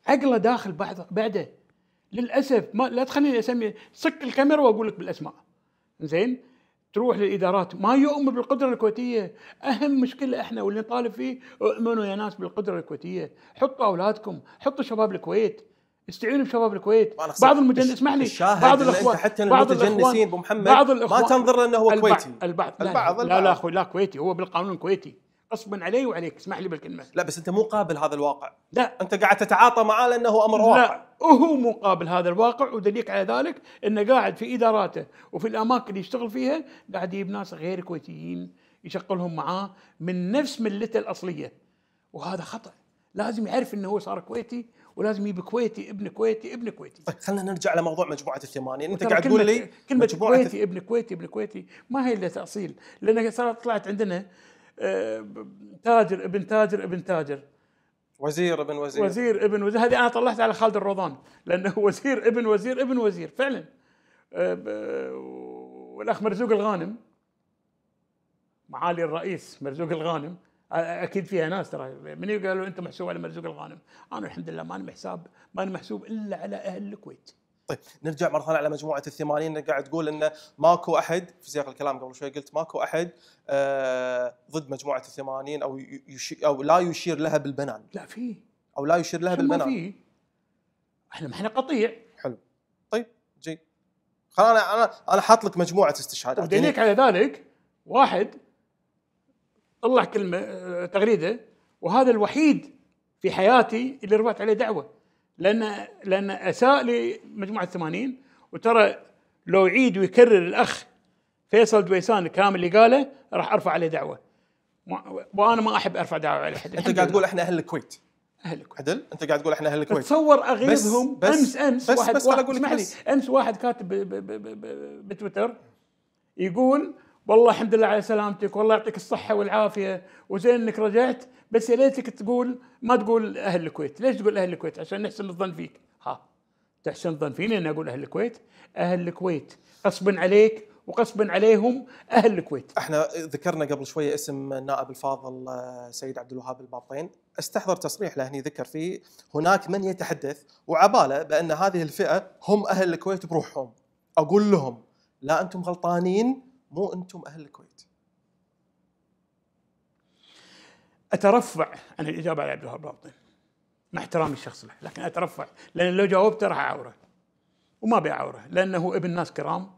عقله داخل بعد بعده للاسف ما لا تخليني اسمي صك الكاميرا واقول لك بالاسماء زين تروح للادارات ما يؤمن بالقدره الكويتيه اهم مشكله احنا واللي نطالب فيه اؤمنوا يا ناس بالقدره الكويتيه حطوا اولادكم حطوا شباب الكويت استعينوا بشباب الكويت بعض المجن اسمح لي بعض الاخوان حتى بعض المتجنسين ابو محمد ما تنظر انه هو كويتي البعض, البعض. البعض. لا, لا اخوي لا كويتي هو بالقانون كويتي غصبا علي وعليك اسمح لي بالكلمه لا بس انت مو قابل هذا الواقع لا انت قاعد تتعاطى معاه لانه امر واقع لا وهو مو قابل هذا الواقع ودليل على ذلك انه قاعد في اداراته وفي الاماكن اللي يشتغل فيها قاعد يجيب ناس غير كويتيين يشغلهم معاه من نفس ملته الاصليه وهذا خطا لازم يعرف انه هو صار كويتي ولازم يجيب كويتي ابن كويتي ابن كويتي طيب خلينا نرجع لموضوع مجموعه الثمانيه انت قاعد تقول لي كلمه كويتي ابن كويتي ابن كويتي ما هي الا تاصيل لان صارت طلعت عندنا آه، تاجر ابن تاجر ابن تاجر وزير ابن وزير وزير ابن وزير هذه انا طلعت على خالد الروضان لانه وزير ابن وزير ابن وزير فعلا آه، والاخ مرزوق الغانم معالي الرئيس مرزوق الغانم اكيد فيها ناس ترى من قالوا انت محسوب على مرزوق الغانم انا الحمد لله ماني محساب ماني محسوب الا على اهل الكويت طيب نرجع مره ثانيه على مجموعه الثمانين قاعد تقول انه ماكو احد في سياق الكلام قبل شوي قلت ماكو احد آه ضد مجموعه الثمانين او يشي او لا يشير لها بالبنان لا في او لا يشير لها بالبنان في احنا ما احنا قطيع حلو طيب جيد خلاص انا انا انا حاط لك مجموعه استشهادات ودليلك طيب، يعني على ذلك واحد طلع كلمه آه، تغريده وهذا الوحيد في حياتي اللي رفعت عليه دعوه لان لان اساء لمجموعه 80 وترى لو يعيد ويكرر الاخ فيصل دويسان الكلام اللي قاله راح ارفع عليه دعوه وانا ما احب ارفع دعوه على احد انت قاعد تقول احنا اهل الكويت اهل الكويت عدل انت قاعد تقول احنا اهل الكويت تصور اغيظهم بس امس امس بس واحد بس واحد اسمح لي امس واحد كاتب بتويتر يقول والله الحمد لله على سلامتك والله يعطيك الصحه والعافيه وزين انك رجعت بس يا ليتك تقول ما تقول اهل الكويت ليش تقول اهل الكويت عشان نحسن الظن فيك ها تحسن الظن فيني انا اقول اهل الكويت اهل الكويت غصبا عليك وقصبا عليهم اهل الكويت. احنا ذكرنا قبل شويه اسم النائب الفاضل آه، سيد عبد الوهاب الباطين، استحضر تصريح له ذكر فيه هناك من يتحدث وعباله بان هذه الفئه هم اهل الكويت بروحهم. اقول لهم لا انتم غلطانين مو انتم اهل الكويت اترفع عن الاجابه على عبد الوهاب باطن مع احترامي الشخص له لكن اترفع لان لو جاوبته راح اعوره وما بيعوره لانه ابن ناس كرام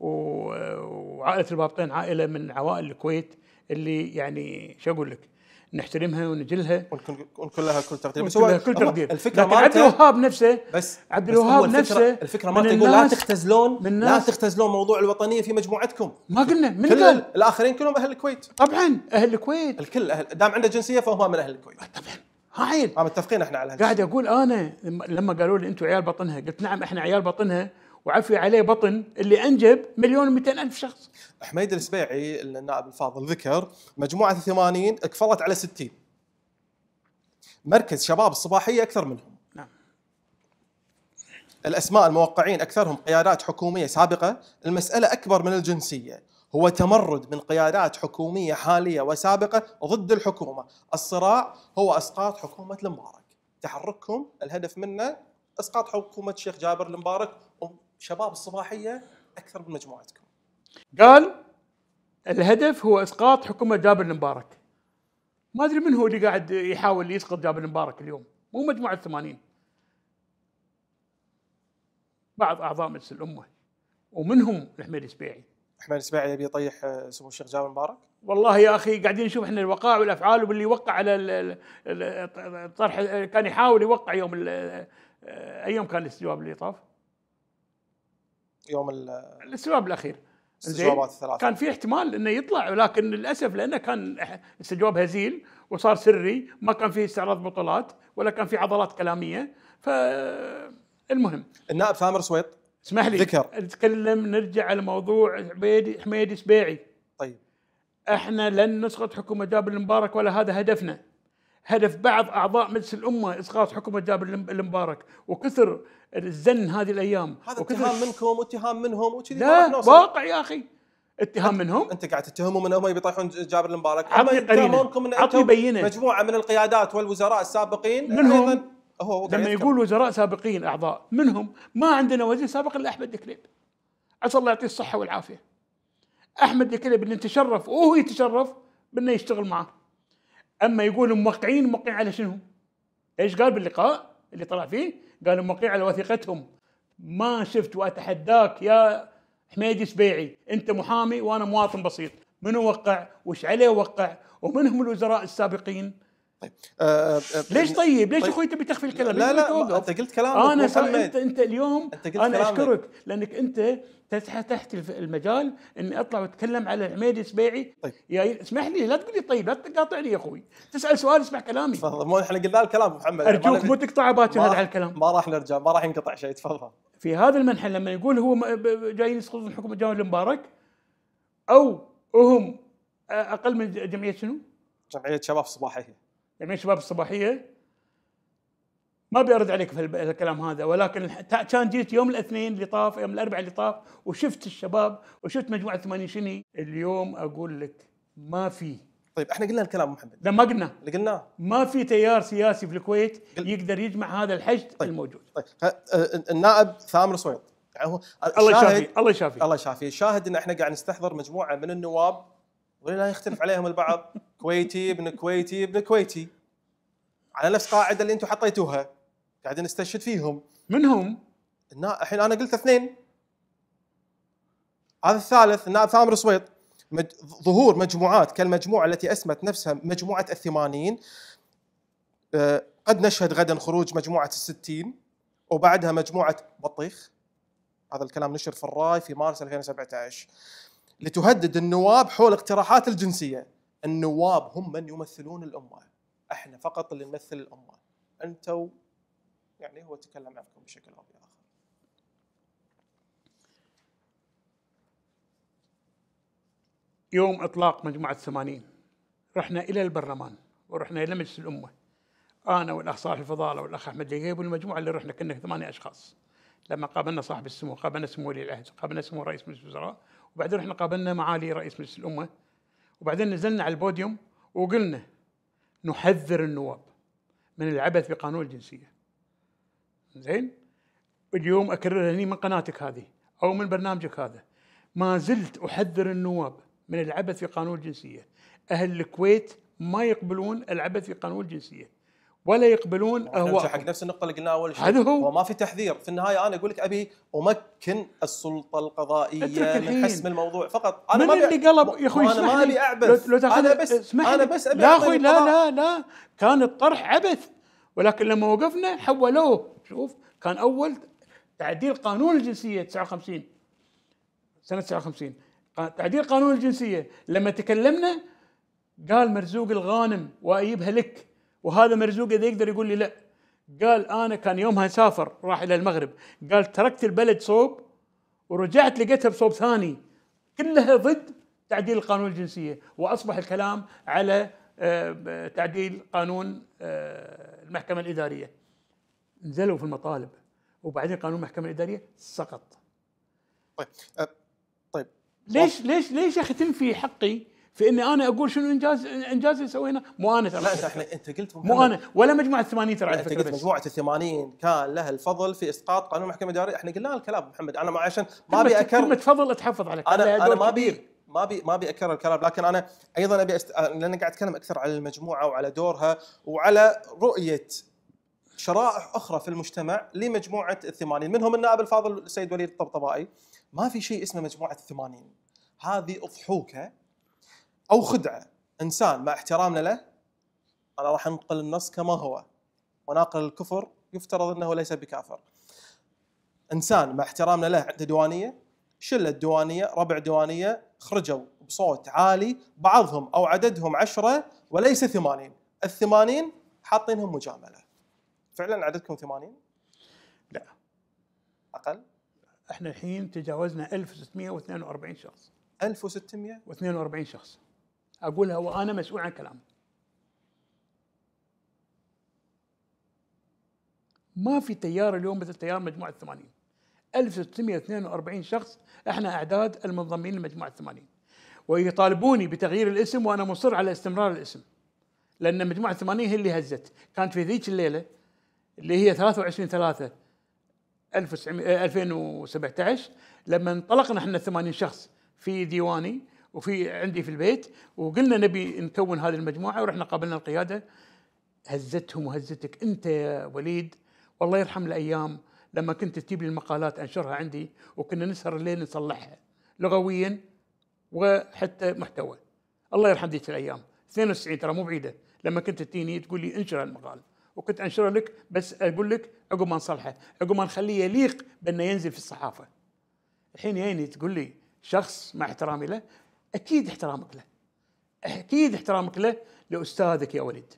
وعائله البابطين عائله من عوائل الكويت اللي يعني شو اقول لك نحترمها ونجلها والكل لها كل تقدير بس هو كل تقدير الفكره لكن عبد الوهاب نفسه بس عبد الوهاب نفسه الفكره مالته يقول لا تختزلون لا تختزلون موضوع الوطنيه في مجموعتكم ما قلنا من كل قال؟ الاخرين كلهم اهل الكويت طبعا اهل الكويت الكل اهل دام عنده جنسيه فهو من اهل الكويت طبعا ها عيل آه، متفقين احنا على هذا قاعد اقول انا لما قالوا لي انتم عيال بطنها قلت نعم احنا عيال بطنها وعفي عليه بطن اللي انجب مليون و ألف شخص حميد السبيعي النائب الفاضل ذكر مجموعه 80 اكفلت على 60 مركز شباب الصباحيه اكثر منهم نعم الاسماء الموقعين اكثرهم قيادات حكوميه سابقه المساله اكبر من الجنسيه هو تمرد من قيادات حكوميه حاليه وسابقه ضد الحكومه الصراع هو اسقاط حكومه المبارك تحركهم الهدف منه اسقاط حكومه الشيخ جابر المبارك شباب الصباحيه اكثر من مجموعتكم. قال الهدف هو اسقاط حكومه جابر المبارك. ما ادري من هو اللي قاعد يحاول يسقط جابر المبارك اليوم، مو مجموعه 80. بعض اعضاء مجلس الامه ومنهم الحميد السبيعي. الحميد السبيعي يبي يطيح آه، سمو الشيخ جابر المبارك؟ والله يا اخي قاعدين نشوف احنا الوقائع والافعال واللي وقع على الطرح كان يحاول يوقع يوم آه، ايام كان الاستجواب اللي طاف؟ يوم الاستجواب الاخير الاستجوابات الثلاثه كان في احتمال انه يطلع ولكن للاسف لانه كان استجواب هزيل وصار سري ما كان فيه استعراض بطولات ولا كان في عضلات كلاميه فالمهم النائب ثامر سويط اسمح لي ذكر نتكلم نرجع على موضوع عبيد حميد سبيعي طيب احنا لن نسقط حكومه جابر المبارك ولا هذا هدفنا هدف بعض اعضاء مجلس الامه اسقاط حكومه جابر المبارك وكثر الزن هذه الايام هذا اتهام منكم واتهام منهم وكذي لا واقع يا اخي اتهام منهم انت قاعد تتهمهم انهم هم يطيحون جابر المبارك عطني يتهمونكم ان عطني بينه مجموعه من القيادات والوزراء السابقين منهم ايضا هو لما يقول وزراء سابقين اعضاء منهم ما عندنا وزير سابق الا احمد دكليب عسى الله يعطيه الصحه والعافيه احمد دكليب اللي نتشرف وهو يتشرف بانه يشتغل معه اما يقول موقعين موقعين على شنو؟ ايش قال باللقاء اللي طلع فيه؟ قال موقعين على وثيقتهم ما شفت واتحداك يا حميدي سبيعي انت محامي وانا مواطن بسيط من وقع وش عليه وقع ومن هم الوزراء السابقين طيب. آه آه, آه، ليش طيب؟ ليش طيب. اخوي تبي تخفي الكلام؟ لا لا, لا انت قلت كلام انا انت انت اليوم انت قلت انا اشكرك لانك انت تحت المجال اني اطلع واتكلم على العميدي السبيعي طيب يا اسمح لي لا تقول لي طيب لا تقاطعني يا اخوي تسال سؤال اسمع كلامي تفضل مو احنا قلنا الكلام محمد يعني ارجوك مو تقطع باكر هذا على الكلام ما راح نرجع ما راح ينقطع شيء تفضل في هذا المنحنى لما يقول هو جايين يسقطون حكم الجمال المبارك او هم اقل من جمعيه شنو؟ جمعيه شباب الصباحيه جمعيه شباب الصباحيه ما بيرد عليك في الكلام هذا ولكن كان جيت يوم الاثنين اللي طاف يوم الاربعاء اللي طاف وشفت الشباب وشفت مجموعه 80 شني اليوم اقول لك ما في طيب احنا قلنا الكلام محمد لا ما قلنا اللي قلناه ما في تيار سياسي في الكويت قل... يقدر يجمع هذا الحشد طيب. الموجود طيب النائب ثامر سويط يعني هو الله يشافيه الله يشافيه الله يشافيه الشاهد ان احنا قاعد نستحضر مجموعه من النواب ولا يختلف عليهم البعض كويتي ابن كويتي ابن كويتي على نفس قاعده اللي انتم حطيتوها قاعدين نستشهد فيهم من هم؟ النا... الحين انا قلت اثنين هذا الثالث النائب ثامر صويط مج... ظهور مجموعات كالمجموعه التي اسمت نفسها مجموعه الثمانين أه... قد نشهد غدا خروج مجموعه الستين وبعدها مجموعه بطيخ هذا الكلام نشر في الراي في مارس 2017 لتهدد النواب حول اقتراحات الجنسيه النواب هم من يمثلون الامه احنا فقط اللي نمثل الامه انتم يعني هو تكلم عنكم بشكل أو بآخر يوم إطلاق مجموعة الثمانين رحنا إلى البرلمان ورحنا إلى مجلس الأمة أنا والأخ صالح الفضالة والأخ أحمد الجيب والمجموعة اللي رحنا كنا ثمانية أشخاص لما قابلنا صاحب السمو قابلنا سمو ولي العهد قابلنا سمو رئيس مجلس الوزراء وبعدين رحنا قابلنا معالي رئيس مجلس الأمة وبعدين نزلنا على البوديوم وقلنا نحذر النواب من العبث بقانون الجنسيه زين اليوم اكررها هني من قناتك هذه او من برنامجك هذا ما زلت احذر النواب من العبث في قانون الجنسيه اهل الكويت ما يقبلون العبث في قانون الجنسيه ولا يقبلون اهواء حق نفس النقطه اللي قلناها اول شيء هذا هو وما في تحذير في النهايه انا اقول لك ابي امكن السلطه القضائيه من حسم الموضوع فقط انا من ما اللي قلب يا اخوي انا ما ابي اعبث لو, لو انا بس انا بس ابي لا اخوي لا لا لا كان الطرح عبث ولكن لما وقفنا حولوه شوف كان اول تعديل قانون الجنسيه 59 سنه 59 تعديل قانون الجنسيه لما تكلمنا قال مرزوق الغانم واجيبها لك وهذا مرزوق اذا يقدر يقول لي لا قال انا كان يومها سافر راح الى المغرب قال تركت البلد صوب ورجعت لقيتها بصوب ثاني كلها ضد تعديل قانون الجنسيه واصبح الكلام على آه، تعديل قانون آه، المحكمه الاداريه نزلوا في المطالب وبعدين قانون المحكمه الاداريه سقط طيب أه، طيب ليش ليش ليش يا اخي تنفي حقي في اني انا اقول شنو انجاز انجاز اللي سويناه مو انا ترى لا انت احنا انت قلت مو انا ولا مجموعه 80 ترى انت قلت مجموعه ال 80 كان لها الفضل في اسقاط قانون المحكمه الاداريه احنا قلنا الكلام محمد انا ما عشان ما طيب، ابي اكرر كلمه فضل اتحفظ عليك انا انا ما ابي ما بي ما ابي اكرر الكلام لكن انا ايضا ابي أست... لان قاعد اتكلم اكثر على المجموعه وعلى دورها وعلى رؤيه شرائح اخرى في المجتمع لمجموعه الثمانين منهم النائب الفاضل السيد وليد الطبطبائي ما في شيء اسمه مجموعه الثمانين هذه اضحوكه او خدعه انسان مع احترامنا له انا راح انقل النص كما هو وناقل الكفر يفترض انه ليس بكافر انسان مع احترامنا له عنده ديوانيه شله الديوانيه ربع دوانيه خرجوا بصوت عالي بعضهم او عددهم عشرة وليس ثمانين الثمانين حاطينهم مجامله فعلا عددكم ثمانين؟ لا اقل؟ احنا الحين تجاوزنا 1642 شخص 1642 شخص اقولها وانا مسؤول عن كلامي ما في تيار اليوم مثل تيار مجموعه 80 1642 شخص احنا اعداد المنضمين لمجموعه 80 ويطالبوني بتغيير الاسم وانا مصر على استمرار الاسم لان مجموعه 80 هي اللي هزت كانت في ذيك الليله اللي هي 23 3 2017 لما انطلقنا احنا 80 شخص في ديواني وفي عندي في البيت وقلنا نبي نكون هذه المجموعه ورحنا قابلنا القياده هزتهم وهزتك انت يا وليد والله يرحم الايام لما كنت تجيب لي المقالات انشرها عندي وكنا نسهر الليل نصلحها لغويا وحتى محتوى الله يرحم ذيك الايام 92 ترى مو بعيده لما كنت تجيني تقول لي انشر المقال وكنت انشره لك بس اقول لك عقب ما نصلحه عقب ما نخليه يليق بانه ينزل في الصحافه الحين يعني تقول لي شخص مع احترامي له اكيد احترامك له اكيد احترامك له لاستاذك يا وليد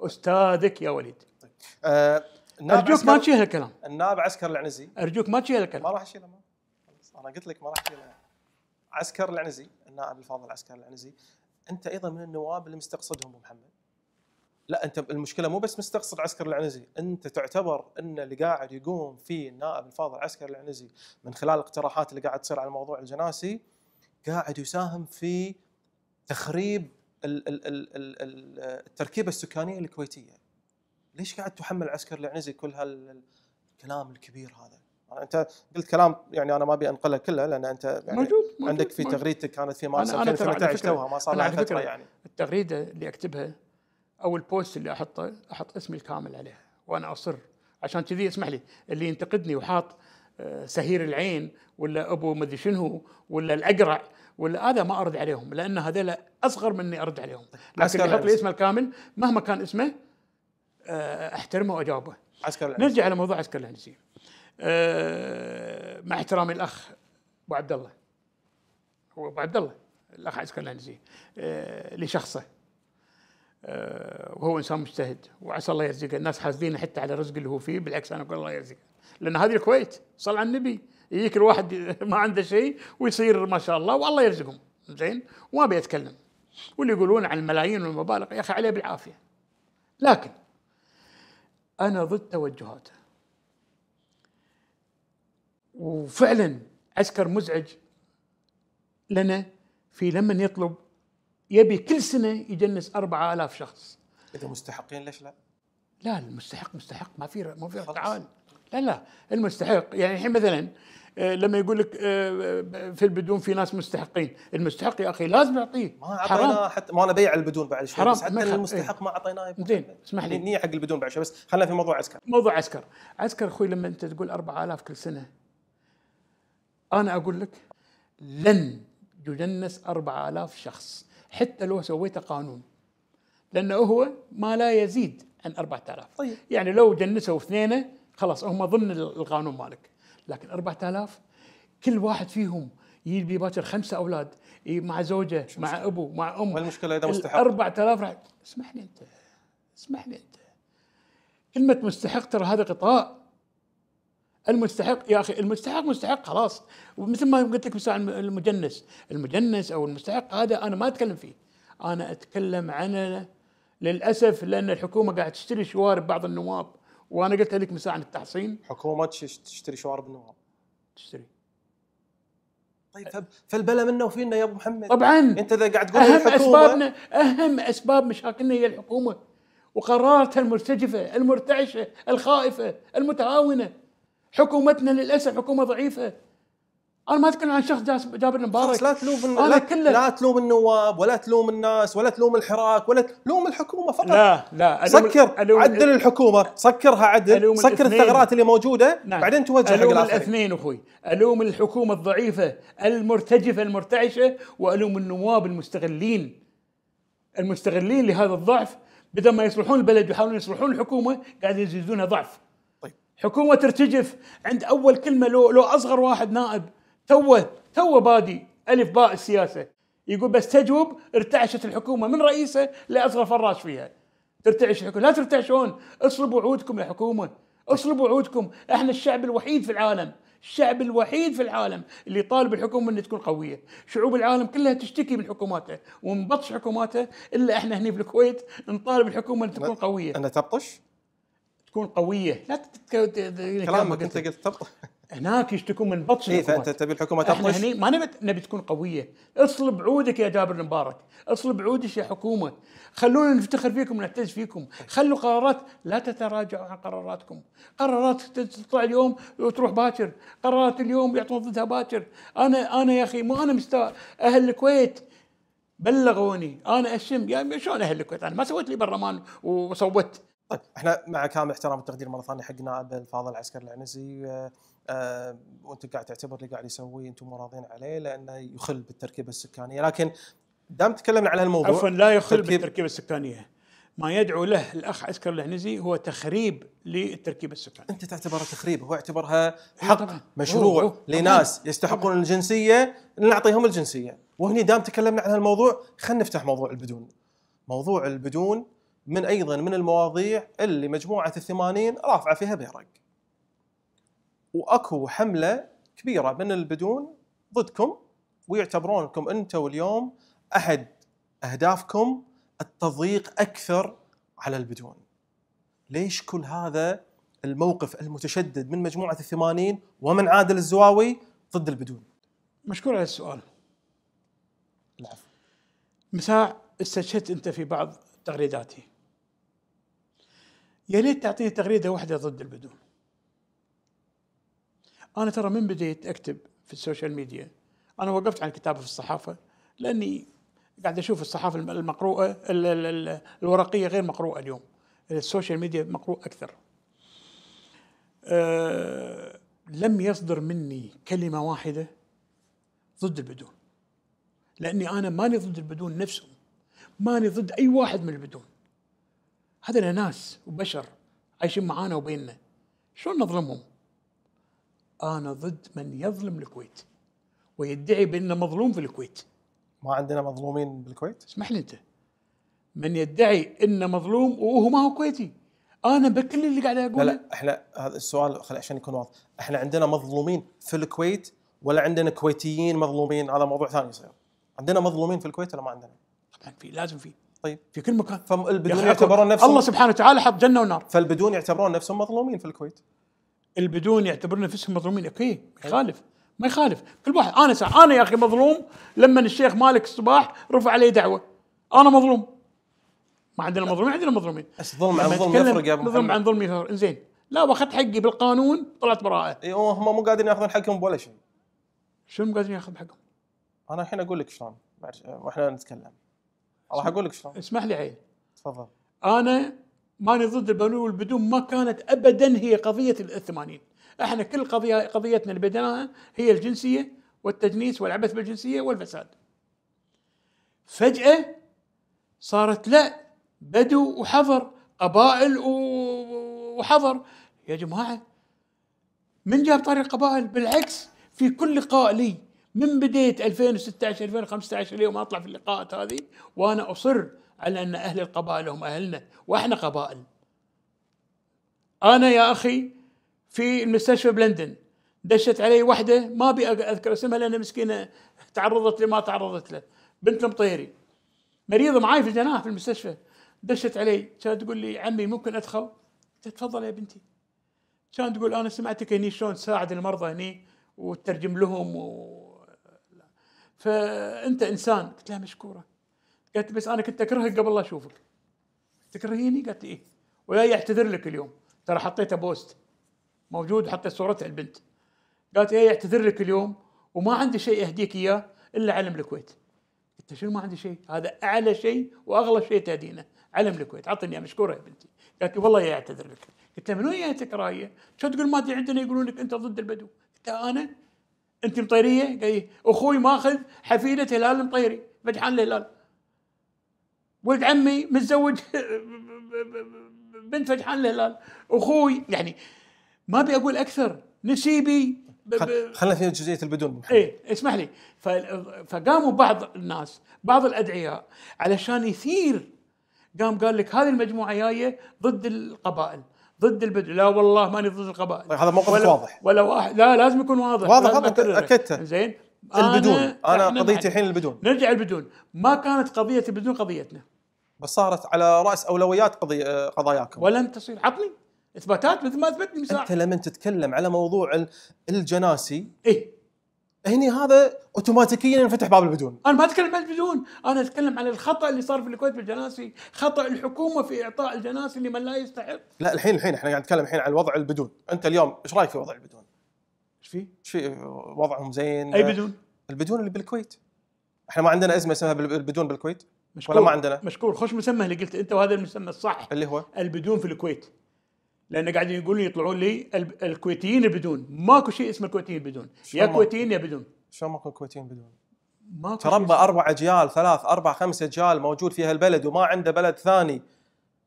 استاذك يا وليد طيب، أه ارجوك ما تشيل هالكلام النائب عسكر العنزي ارجوك ما تشيل هالكلام ما راح اشيله ما انا قلت لك ما راح اشيله عسكر العنزي النائب الفاضل عسكر العنزي انت ايضا من النواب اللي مستقصدهم محمد لا انت المشكله مو بس مستقصد عسكر العنزي انت تعتبر ان اللي قاعد يقوم فيه النائب الفاضل عسكر العنزي من خلال الاقتراحات اللي قاعد تصير على موضوع الجناسي قاعد يساهم في تخريب التركيبه السكانيه الكويتيه ليش قاعد تحمل عسكر العنزي كل هالكلام الكبير هذا؟ انت قلت كلام يعني انا ما ابي انقله كله لان انت يعني موجود, موجود عندك في موجود. تغريدتك كانت في مارس 2018 توها ما صار لها فتره يعني التغريده اللي اكتبها او البوست اللي احطه احط اسمي الكامل عليها وانا اصر عشان كذي اسمح لي اللي ينتقدني وحاط آه، سهير العين ولا ابو مدري شنو ولا الاقرع ولا هذا ما ارد عليهم لان هذول اصغر مني ارد عليهم لكن اللي يحط لي اسمه الكامل مهما كان اسمه آه، احترمه واجاوبه عسكر نرجع نرجع لموضوع عسكر الهندسية أه مع احترامي الاخ ابو عبد الله هو ابو عبد الله الاخ عسكر الهندسية أه لشخصه أه وهو انسان مجتهد وعسى الله يرزقه الناس حاسدين حتى على الرزق اللي هو فيه بالعكس انا اقول الله يرزقه لان هذه الكويت صل على النبي يجيك الواحد ما عنده شيء ويصير ما شاء الله والله يرزقهم زين وما بيتكلم واللي يقولون عن الملايين والمبالغ يا اخي عليه بالعافيه لكن انا ضد توجهاته وفعلا عسكر مزعج لنا في لما يطلب يبي كل سنه يجنس 4000 شخص اذا مستحقين ليش لا؟ لا المستحق مستحق ما في ما في تعال لا لا المستحق يعني الحين مثلا آه، لما يقول لك آه، آه، في البدون في ناس مستحقين المستحق يا اخي لازم نعطيه ما اعطيناه حتى ما انا بيع البدون بعد شوي بس حتى المستحق ايه. ما اعطيناه زين اسمح لي نية حق البدون بعد شوي بس خلينا في موضوع عسكر موضوع عسكر عسكر اخوي لما انت تقول 4000 كل سنه انا اقول لك لن يجنس 4000 شخص حتى لو سويته قانون لانه هو ما لا يزيد عن 4000 طيب. يعني لو جنسوا اثنين خلاص هم ضمن القانون مالك لكن 4000 كل واحد فيهم يجيب باكر خمسه اولاد مع زوجه مع ابو مع ام المشكله اذا مستحق 4000 راح اسمح لي انت اسمح لي انت كلمه مستحق ترى هذا قطاع المستحق يا اخي المستحق مستحق خلاص ومثل ما قلت لك المجنس المجنس او المستحق هذا انا ما اتكلم فيه انا اتكلم عن للاسف لان الحكومه قاعده تشتري شوارب بعض النواب وانا قلت لك من ساعه عن التحصين حكومه ما تشتري شوارب النوار تشتري طيب فالبلا منه وفينا يا ابو محمد طبعا انت اذا قاعد تقول اهم اسبابنا اهم اسباب مشاكلنا هي الحكومه وقراراتها المرتجفه المرتعشه الخائفه المتهاونه حكومتنا للاسف حكومه ضعيفه انا ما اتكلم عن شخص جابر المبارك لا تلوم أنا لا, كل... لا تلوم النواب ولا تلوم الناس ولا تلوم الحراك ولا لوم الحكومه فقط لا لا ألوم سكر ألوم عدل ال... الحكومه سكرها عدل سكر الثغرات اللي موجوده نعم. بعدين توجه الوم الاثنين اخوي الوم الحكومه الضعيفه المرتجفه المرتعشه والوم النواب المستغلين المستغلين لهذا الضعف بدل ما يصلحون البلد ويحاولون يصلحون الحكومه قاعد يزيدونها ضعف طيب. حكومه ترتجف عند اول كلمه لو لو اصغر واحد نائب توه توه بادي الف باء السياسه يقول بس تجوب ارتعشت الحكومه من رئيسه لاصغر فراش فيها ترتعش الحكومه لا ترتعشون اصلبوا وعودكم يا حكومه اصلبوا وعودكم احنا الشعب الوحيد في العالم الشعب الوحيد في العالم اللي طالب الحكومة أن تكون قوية شعوب العالم كلها تشتكي من حكوماتها ومن بطش حكوماتها إلا إحنا هنا في الكويت نطالب الحكومة أن تكون قوية أنا تبطش؟ تكون قوية لا تتكلم كلامك أنت قلت تبطش هناك يشتكون من بطش إيه فانت تبي الحكومه تطش هني ما نبي نبي تكون قويه اصلب عودك يا جابر المبارك اصلب عودك يا حكومه خلونا نفتخر فيكم ونعتز فيكم خلوا قرارات لا تتراجعوا عن قراراتكم قرارات تطلع اليوم وتروح باكر قرارات اليوم يعطون ضدها باكر انا انا يا اخي مو انا مستوى اهل الكويت بلغوني انا اشم يعني شلون اهل الكويت انا ما سويت لي برلمان وصوت طيب احنا مع كامل احترام التقدير مره ثانيه حق نائب الفاضل العسكري العنزي آه، وانت قاعد تعتبر اللي قاعد يسويه انتم راضين عليه لانه يخل بالتركيبه السكانيه لكن دام تكلمنا على هالموضوع عفوا لا يخل تركيب بالتركيبه السكانيه ما يدعو له الاخ عسكر العنزي هو تخريب للتركيبه السكانيه انت تعتبرها تخريب هو يعتبرها إيه، حق طبعًا. مشروع أوه. لناس طبعًا. يستحقون طبعًا. الجنسيه نعطيهم الجنسيه وهني دام تكلمنا عن هالموضوع خلينا نفتح موضوع البدون موضوع البدون من ايضا من المواضيع اللي مجموعه الثمانين رافعه فيها بيرق واكو حمله كبيره من البدون ضدكم ويعتبرونكم انتم اليوم احد اهدافكم التضييق اكثر على البدون. ليش كل هذا الموقف المتشدد من مجموعه الثمانين ومن عادل الزواوي ضد البدون؟ مشكور على السؤال. العفو. مساء استشهدت انت في بعض تغريداتي. يا ليت تعطيني تغريده واحده ضد البدون. انا ترى من بديت اكتب في السوشيال ميديا انا وقفت عن الكتابه في الصحافه لاني قاعد اشوف الصحافه المقروءه الورقيه غير مقروءه اليوم السوشيال ميديا مقروء اكثر أه لم يصدر مني كلمه واحده ضد البدون لاني انا ماني ضد البدون نفسهم ماني ضد اي واحد من البدون هذا ناس وبشر عايشين معانا وبيننا شلون نظلمهم انا ضد من يظلم الكويت ويدعي بانه مظلوم في الكويت ما عندنا مظلومين بالكويت؟ اسمح لي انت من يدعي انه مظلوم وهو ما هو كويتي انا بكل اللي قاعد اقوله لا, لا احنا هذا السؤال خلي عشان يكون واضح احنا عندنا مظلومين في الكويت ولا عندنا كويتيين مظلومين هذا موضوع ثاني يصير عندنا مظلومين في الكويت ولا ما عندنا؟ طبعا في لازم في طيب في كل مكان فالبدون يعتبرون نفسهم الله سبحانه وتعالى حط جنه ونار فالبدون يعتبرون نفسهم مظلومين في الكويت البدون يعتبرون نفسهم مظلومين اوكي يخالف ما يخالف كل واحد انا سا... انا يا اخي مظلوم لما الشيخ مالك الصباح رفع علي دعوه انا مظلوم ما عندنا مظلومين عندنا مظلومين بس ظلم عن ظلم يفرق يا ابو ظلم عن ظلم يفرق زين لا واخذت حقي بالقانون طلعت براءه اي هم مو قادرين ياخذون حقهم ولا شيء شنو مو قادرين ياخذون حقهم؟ انا الحين اقول لك شلون واحنا نتكلم راح اقول لك شلون اسمح لي عيل تفضل انا ماني ضد البنوه والبدون ما كانت ابدا هي قضيه الثمانين احنا كل قضيه قضيتنا اللي بدناها هي الجنسيه والتجنيس والعبث بالجنسيه والفساد فجاه صارت لا بدو وحضر قبائل وحضر يا جماعه من جاب طريق قبائل بالعكس في كل لقاء لي من بديت 2016 2015 اليوم اطلع في اللقاءات هذه وانا اصر على أن أهل القبائل هم أهلنا وإحنا قبائل أنا يا أخي في المستشفى بلندن دشت علي وحده ما ابي اذكر اسمها لان مسكينه تعرضت لما تعرضت له بنت المطيري مريضه معاي في الجناح في المستشفى دشت علي كانت تقول لي عمي ممكن ادخل؟ قلت تفضل يا بنتي كانت تقول انا سمعتك هني شلون تساعد المرضى هني وترجم لهم و... فانت انسان قلت لها مشكوره قالت بس انا كنت اكرهك قبل لا اشوفك تكرهيني قالت ايه وجاي يعتذر لك اليوم ترى حطيته بوست موجود حطيت صورتها البنت قالت ايه يعتذر لك اليوم وما عندي شيء اهديك اياه الا علم الكويت قلت شنو ما عندي شيء هذا اعلى شيء واغلى شيء تهدينه علم الكويت عطني اياه مشكوره يا بنتي قالت والله يا اعتذر لك قلت لها من وين رايه؟ شو تقول ما دي عندنا يقولون لك انت ضد البدو قلت لها انا انت مطيريه؟ قال اخوي ماخذ حفيده هلال المطيري مدحان الهلال ولد عمي متزوج بنت فجحان الهلال اخوي يعني ما ابي اقول اكثر نسيبي خلينا في جزئيه البدون اي اسمح لي فقاموا بعض الناس بعض الادعياء علشان يثير قام قال لك هذه المجموعه جايه ضد القبائل ضد البدو لا والله ماني ضد القبائل طيب هذا موقف ولا واضح ولا واحد لا لازم يكون واضح واضح هذا اكدته زين البدون انا, قضيتي الحين البدون نرجع البدون ما كانت قضيه البدون قضيتنا بس صارت على راس اولويات قضي... آه، قضاياكم ولن تصير عطني اثباتات مثل ما اثبتني انت لما تتكلم على موضوع الجناسي اي هني هذا اوتوماتيكيا ينفتح باب البدون انا ما اتكلم عن البدون انا اتكلم عن الخطا اللي صار في الكويت بالجناسي خطا الحكومه في اعطاء الجناسي لمن لا يستحق لا الحين الحين احنا قاعد نتكلم الحين عن وضع البدون انت اليوم ايش رايك في وضع البدون ايش في؟ ايش في وضعهم زين اي بدون؟ البدون اللي بالكويت احنا ما عندنا ازمه اسمها البدون بالكويت مشكور ولا ما عندنا مشكور خوش مسمى اللي قلت انت وهذا المسمى الصح اللي هو البدون في الكويت لان قاعدين يقولون يطلعون لي الكويتيين البدون ماكو شيء اسمه الكويتيين بدون يا كويتيين يا بدون شلون ماكو كويتيين بدون؟ ماكو تربى اربع اجيال ثلاث اربع خمس اجيال موجود في هالبلد وما عنده بلد ثاني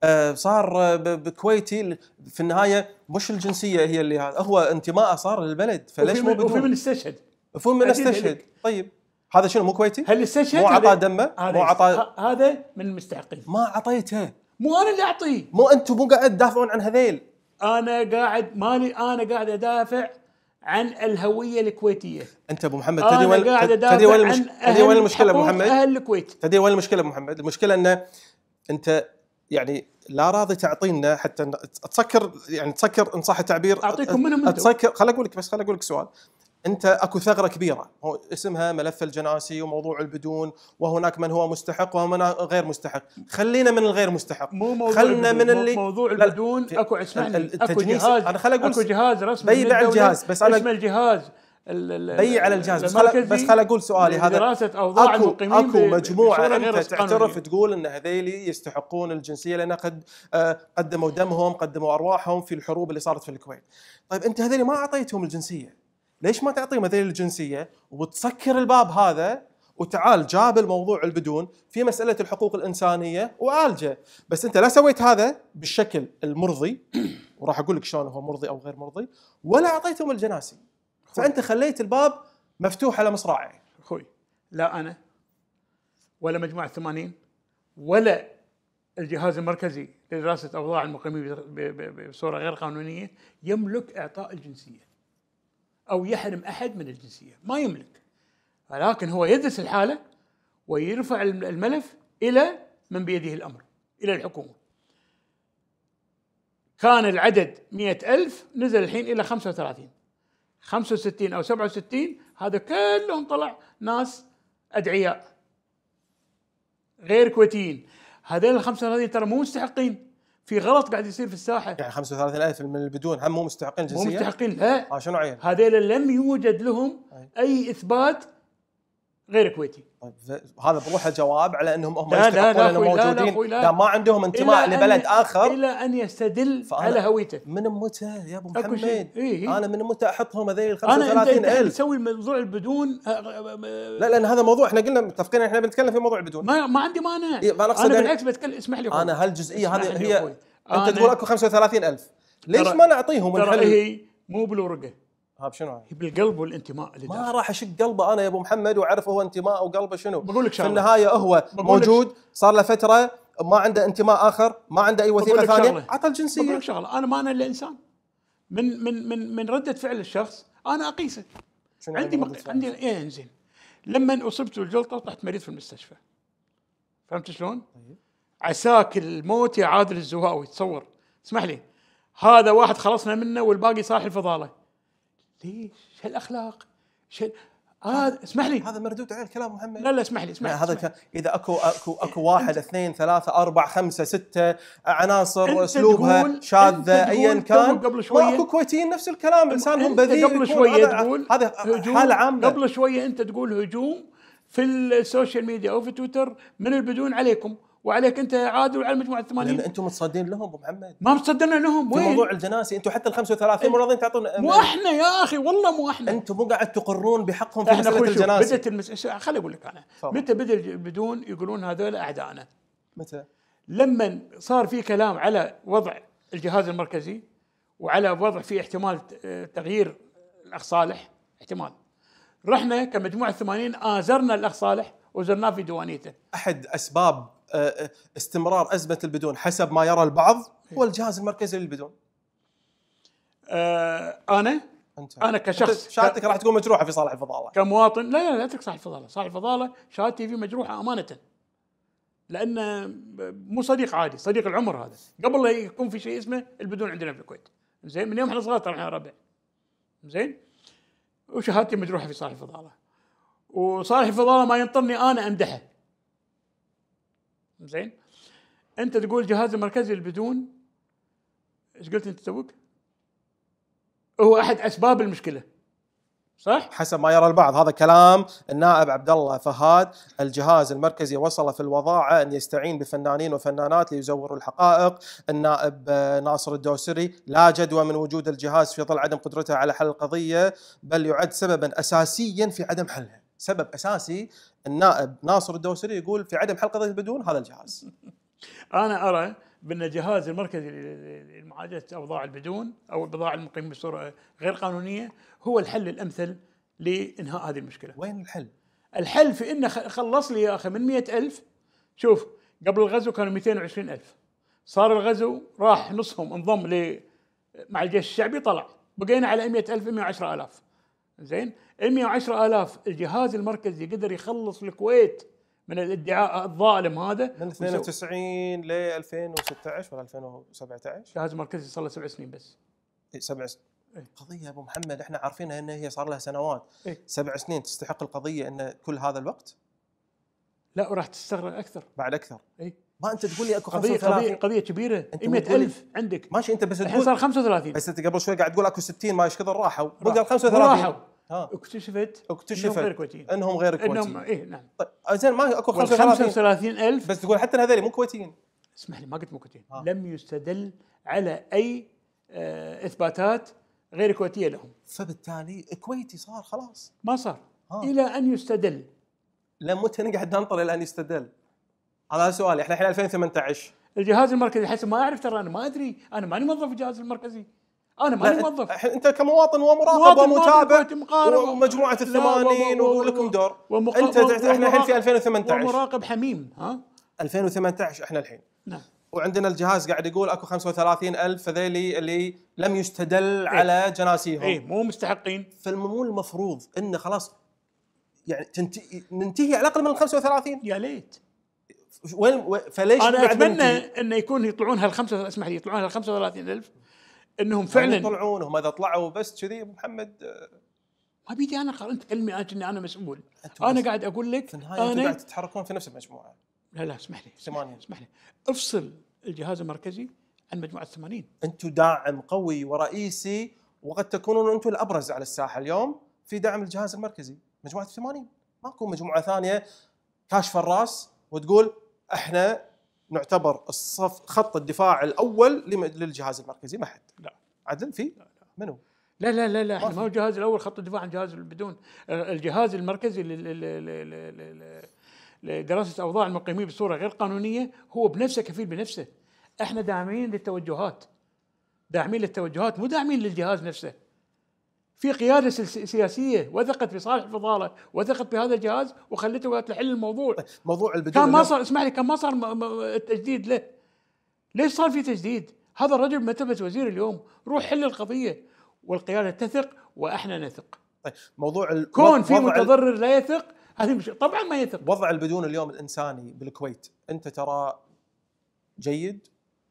آه، صار آه، بكويتي في النهايه مش الجنسيه هي اللي هذا هو انتمائه صار للبلد فليش مو بدون وفي من استشهد وفي من استشهد طيب هذا شنو مو كويتي؟ هل استشهد؟ مو عطى دمه؟ مو عطى هذا من المستحقين ما اعطيته مو انا اللي اعطيه مو انتم مو قاعد تدافعون عن هذيل انا قاعد مالي انا قاعد ادافع عن الهويه الكويتيه انت ابو محمد تدري وين تدري وين المش... المشكله ابو محمد؟ اهل الكويت تدري وين المشكله ابو محمد؟ المشكله انه انت يعني لا راضي تعطينا حتى تسكر يعني تسكر ان صح التعبير اعطيكم منهم تسكر خل اقول لك بس خل اقول لك سؤال انت اكو ثغره كبيره هو اسمها ملف الجناسي وموضوع البدون وهناك من هو مستحق ومن غير مستحق خلينا من الغير مستحق مو موضوع خلنا البدون. من اللي موضوع البدون اكو اسمعني اكو جهاز انا خل اقول اكو جهاز رسمي بيبع الجهاز بس انا اسمه الجهاز اي على الجهاز بس بس خل اقول سؤالي هذا دراسه اوضاع أكو المقيمين اكو مجموعه انت تعترف تقول ان هذيلي يستحقون الجنسيه لان قد آه، قدموا دمهم قدموا ارواحهم في الحروب اللي صارت في الكويت طيب انت هذيلي ما اعطيتهم الجنسيه ليش ما تعطيهم هذيلي الجنسيه وتسكر الباب هذا وتعال جاب الموضوع البدون في مساله الحقوق الانسانيه وعالجه بس انت لا سويت هذا بالشكل المرضي وراح اقول لك شلون هو مرضي او غير مرضي ولا اعطيتهم الجناسي فانت خليت الباب مفتوح على مصراعي اخوي لا انا ولا مجموعه 80 ولا الجهاز المركزي لدراسه اوضاع المقيمين بصوره غير قانونيه يملك اعطاء الجنسيه او يحرم احد من الجنسيه ما يملك ولكن هو يدرس الحاله ويرفع الملف الى من بيده الامر الى الحكومه كان العدد مئة ألف نزل الحين إلى 35 65 او 67 هذا كلهم طلع ناس ادعياء غير كويتيين هذول ال 35 ترى مو مستحقين في غلط قاعد يصير في الساحه يعني 35000 من اللي بدون هم مو مستحقين جنسيه مو مستحقين لا آه شنو عيل هذول لم يوجد لهم اي اثبات غير كويتي هذا بروحه جواب على انهم هم لا لا لا موجودين لا, لا, لا, ما عندهم انتماء لبلد اخر الا ان يستدل على هويته من متى يا ابو محمد إيه إيه؟ انا من متى احطهم هذول ال انا تسوي الموضوع البدون آه، آه، آه، لا لان هذا موضوع احنا قلنا متفقين احنا بنتكلم في موضوع البدون ما, ما عندي مانع إيه انا يعني بالعكس يعني بتكلم اسمح لي انا هالجزئيه هذه هي انت تقول اكو 35 الف ليش ما نعطيهم الحل إيه، مو بالورقه ها شنو هي بالقلب والانتماء اللي ما راح اشق قلبه انا يا ابو محمد واعرف هو انتماء وقلبه شنو بقول لك في النهايه هو موجود صار له فتره ما عنده انتماء اخر ما عنده اي وثيقه ثانيه عطى الجنسيه بقول لك شغله انا ما انا الا انسان من من من من رده فعل الشخص انا اقيسه شنو يعني عندي مق... عندي ايه انزين لما اصبت بالجلطه طحت مريض في المستشفى فهمت شلون؟ طيب. عساك الموت يا عادل الزواوي تصور اسمح لي هذا واحد خلصنا منه والباقي صاحي الفضاله ليش؟ شو الاخلاق؟ شو آه، هذا آه اسمح لي هذا مردود عليه كلام محمد لا لا اسمح لي اسمح لي هذا ك... اذا اكو اكو اكو واحد اثنين ثلاثه اربع خمسه سته عناصر اسلوبها شاذه ايا كان قبل شويه اكو كويتيين نفس الكلام لسانهم بذيء قبل شويه تقول هذا حاله عامه قبل شويه انت تقول هجوم في السوشيال ميديا او في تويتر من البدون عليكم وعليك انت يا عادل وعلى المجموعه ال 80 لان انتم متصدين لهم ابو محمد ما متصدين لهم وين؟ موضوع الجناسي انتم حتى ال 35 مو راضيين تعطون مو احنا يا اخي والله مو احنا انتم مو قاعد تقرون بحقهم في مساله الجناسي بدات المساله خليني اقول لك انا فضل. متى بدا بدون يقولون هذول اعدائنا؟ متى؟ لما صار في كلام على وضع الجهاز المركزي وعلى وضع في احتمال تغيير الاخ صالح احتمال رحنا كمجموعه 80 ازرنا الاخ صالح وزرناه في ديوانيته احد اسباب آه، آه، استمرار ازمه البدون حسب ما يرى البعض هو إيه. الجهاز المركزي للبدون. آه، انا انت. انا كشخص شهادتك راح تكون مجروحه في صالح الفضاله كمواطن لا لا لا اترك صالح الفضاله، صالح الفضاله شهادتي فيه مجروحه امانه. لانه مو صديق عادي، صديق العمر هذا، قبل لا يكون في شيء اسمه البدون عندنا في الكويت. زين من يوم احنا صغار ترى احنا ربع. زين؟ وشهادتي مجروحه في صالح الفضاله. وصالح الفضاله ما ينطرني انا امدحه زين انت تقول الجهاز المركزي بدون ايش قلت انت توك؟ هو احد اسباب المشكله صح؟ حسب ما يرى البعض هذا كلام النائب عبد الله فهاد الجهاز المركزي وصل في الوضاعه ان يستعين بفنانين وفنانات ليزوروا الحقائق، النائب ناصر الدوسري لا جدوى من وجود الجهاز في ظل عدم قدرته على حل القضيه بل يعد سببا اساسيا في عدم حلها. سبب اساسي النائب ناصر الدوسري يقول في عدم حل قضيه البدون هذا الجهاز انا ارى بان جهاز المركزي لمعالجه اوضاع البدون او البضائع المقيمه بصوره غير قانونيه هو الحل الامثل لانهاء هذه المشكله. وين الحل؟ الحل في انه خلص لي يا اخي من 100000 شوف قبل الغزو كانوا 220000 صار الغزو راح نصهم انضم ل مع الجيش الشعبي طلع بقينا على 100000 110000 زين 110 ألاف الجهاز المركزي قدر يخلص الكويت من الادعاء الظالم هذا من 92 ل 2016 ولا 2017 الجهاز المركزي صار له سبع سنين بس إيه، سبع سنين إيه؟ قضيه ابو محمد احنا عارفينها ان هي صار لها سنوات إيه؟ سبع سنين تستحق القضيه ان كل هذا الوقت لا وراح تستغرق اكثر بعد اكثر اي ما انت تقول لي اكو قضيه قضيه قضيه كبيره 100000 عندك ماشي انت بس الحين صار 35 بس انت قبل شوي قاعد تقول اكو 60 ما ايش كثر راحوا بقى 35 راحوا آه. اكتشفت اكتشفت انهم غير كويتيين انهم غير كويتيين انهم اي نعم طيب زين ما اكو 35000 بس تقول حتى هذول مو كويتيين اسمح لي ما قلت مو كويتيين آه. لم يستدل على اي آه اثباتات غير كويتيه لهم فبالتالي كويتي صار خلاص ما صار ها. آه. الى ان يستدل لمتى نقعد ننطر الى ان يستدل هذا سؤالي احنا الحين 2018 الجهاز المركزي حسب ما اعرف ترى انا ما ادري انا ماني موظف الجهاز المركزي انا ماني موظف انت كمواطن ومراقب ومتابع ومجموعه الثمانين ولكم دور ومق... انت و... احنا الحين في 2018 ومراقب حميم ها 2018 احنا الحين نعم وعندنا الجهاز قاعد يقول اكو 35 الف فذيلي اللي لم يستدل إيه؟ على جناسيهم اي مو مستحقين فمو المفروض انه خلاص يعني تنتهي ننتهي على الاقل من ال 35 يا ليت وين فليش انا اتمنى انه يكون يطلعون هال اسمح لي يطلعون هال الف انهم يعني فعلا يطلعون هم اذا طلعوا بس كذي ابو محمد ما بيدي انا قرار انت كلمي اني انا مسؤول انا قاعد اقول لك في النهايه انتم قاعد تتحركون في نفس المجموعه لا لا اسمح لي ثمانية اسمح لي افصل الجهاز المركزي عن مجموعه 80 انتم داعم قوي ورئيسي وقد تكونون انتم الابرز على الساحه اليوم في دعم الجهاز المركزي مجموعه 80 ماكو مجموعه ثانيه كاشفه الراس وتقول احنا نعتبر الصف خط الدفاع الاول للجهاز المركزي ما حد لا عدل في لا لا. لا لا لا لا احنا ما هو الجهاز الاول خط الدفاع عن الجهاز بدون الجهاز المركزي لدراسه اوضاع المقيمين بصوره غير قانونيه هو بنفسه كفيل بنفسه احنا داعمين للتوجهات داعمين للتوجهات مو داعمين للجهاز نفسه في قياده سياسيه وثقت بصالح الفضاله وثقت بهذا الجهاز وخلته قالت تحل الموضوع طيب، موضوع البدون كان ما صار اسمح لي كان ما صار التجديد له ليش صار في تجديد؟ هذا الرجل مثبة وزير اليوم روح حل القضيه والقياده تثق واحنا نثق طيب موضوع الكون كون في متضرر لا يثق هذه مش طبعا ما يثق وضع البدون اليوم الانساني بالكويت انت ترى جيد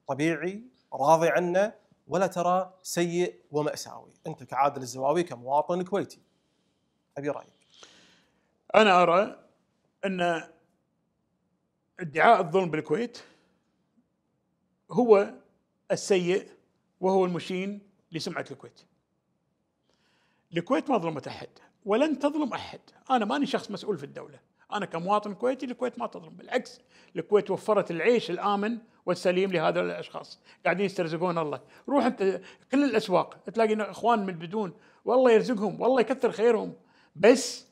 طبيعي راضي عنه ولا ترى سيء ومأساوي أنت كعادل الزواوي كمواطن كويتي أبي رأيك أنا أرى أن ادعاء الظلم بالكويت هو السيء وهو المشين لسمعة الكويت الكويت ما ظلمت أحد ولن تظلم أحد أنا ماني شخص مسؤول في الدولة أنا كمواطن كويتي الكويت ما تظلم بالعكس الكويت وفرت العيش الآمن والسليم لهذا الأشخاص قاعدين يسترزقون الله روح أنت كل الأسواق تلاقي إخوان من بدون والله يرزقهم والله يكثر خيرهم بس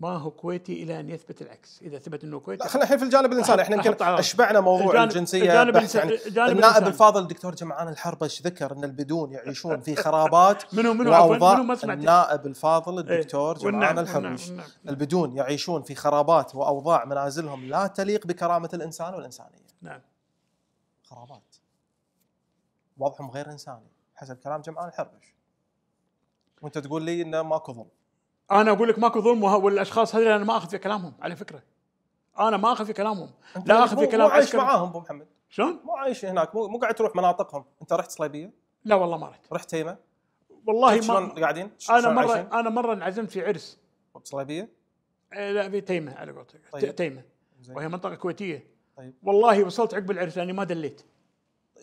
ما هو كويتي الى ان يثبت العكس، اذا ثبت انه كويتي لا خلينا الحين في الجانب الانساني احنا يمكن اشبعنا موضوع الجانب الجنسيه الجانب بحث يعني الجانب النائب الفاضل الدكتور جمعان الحربش ذكر ان البدون يعيشون في خرابات منو منو واوضاع منو ما سمعت النائب الفاضل إيه. الدكتور ايه جمعان الحربش والنعم البدون يعيشون في خرابات واوضاع منازلهم لا تليق بكرامه الانسان والانسانيه. نعم خرابات وضعهم غير انساني حسب كلام جمعان الحربش وانت تقول لي انه ماكو ظلم انا اقول لك ماكو ظلم والاشخاص هذول انا ما اخذ في كلامهم على فكره انا ما اخذ في كلامهم لا اخذ في كلام مو عايش معاهم ابو محمد شلون؟ مو عايش هناك مو مو قاعد تروح مناطقهم انت رحت صليبيه؟ لا والله ما رحت رحت تيمه؟ والله ما شلون قاعدين؟ انا مره انا مره انعزمت في عرس صليبيه؟ إيه، لا في تيمه على قولتك طيب. تيمه زي. وهي منطقه كويتيه طيب. والله وصلت عقب العرس لاني ما دليت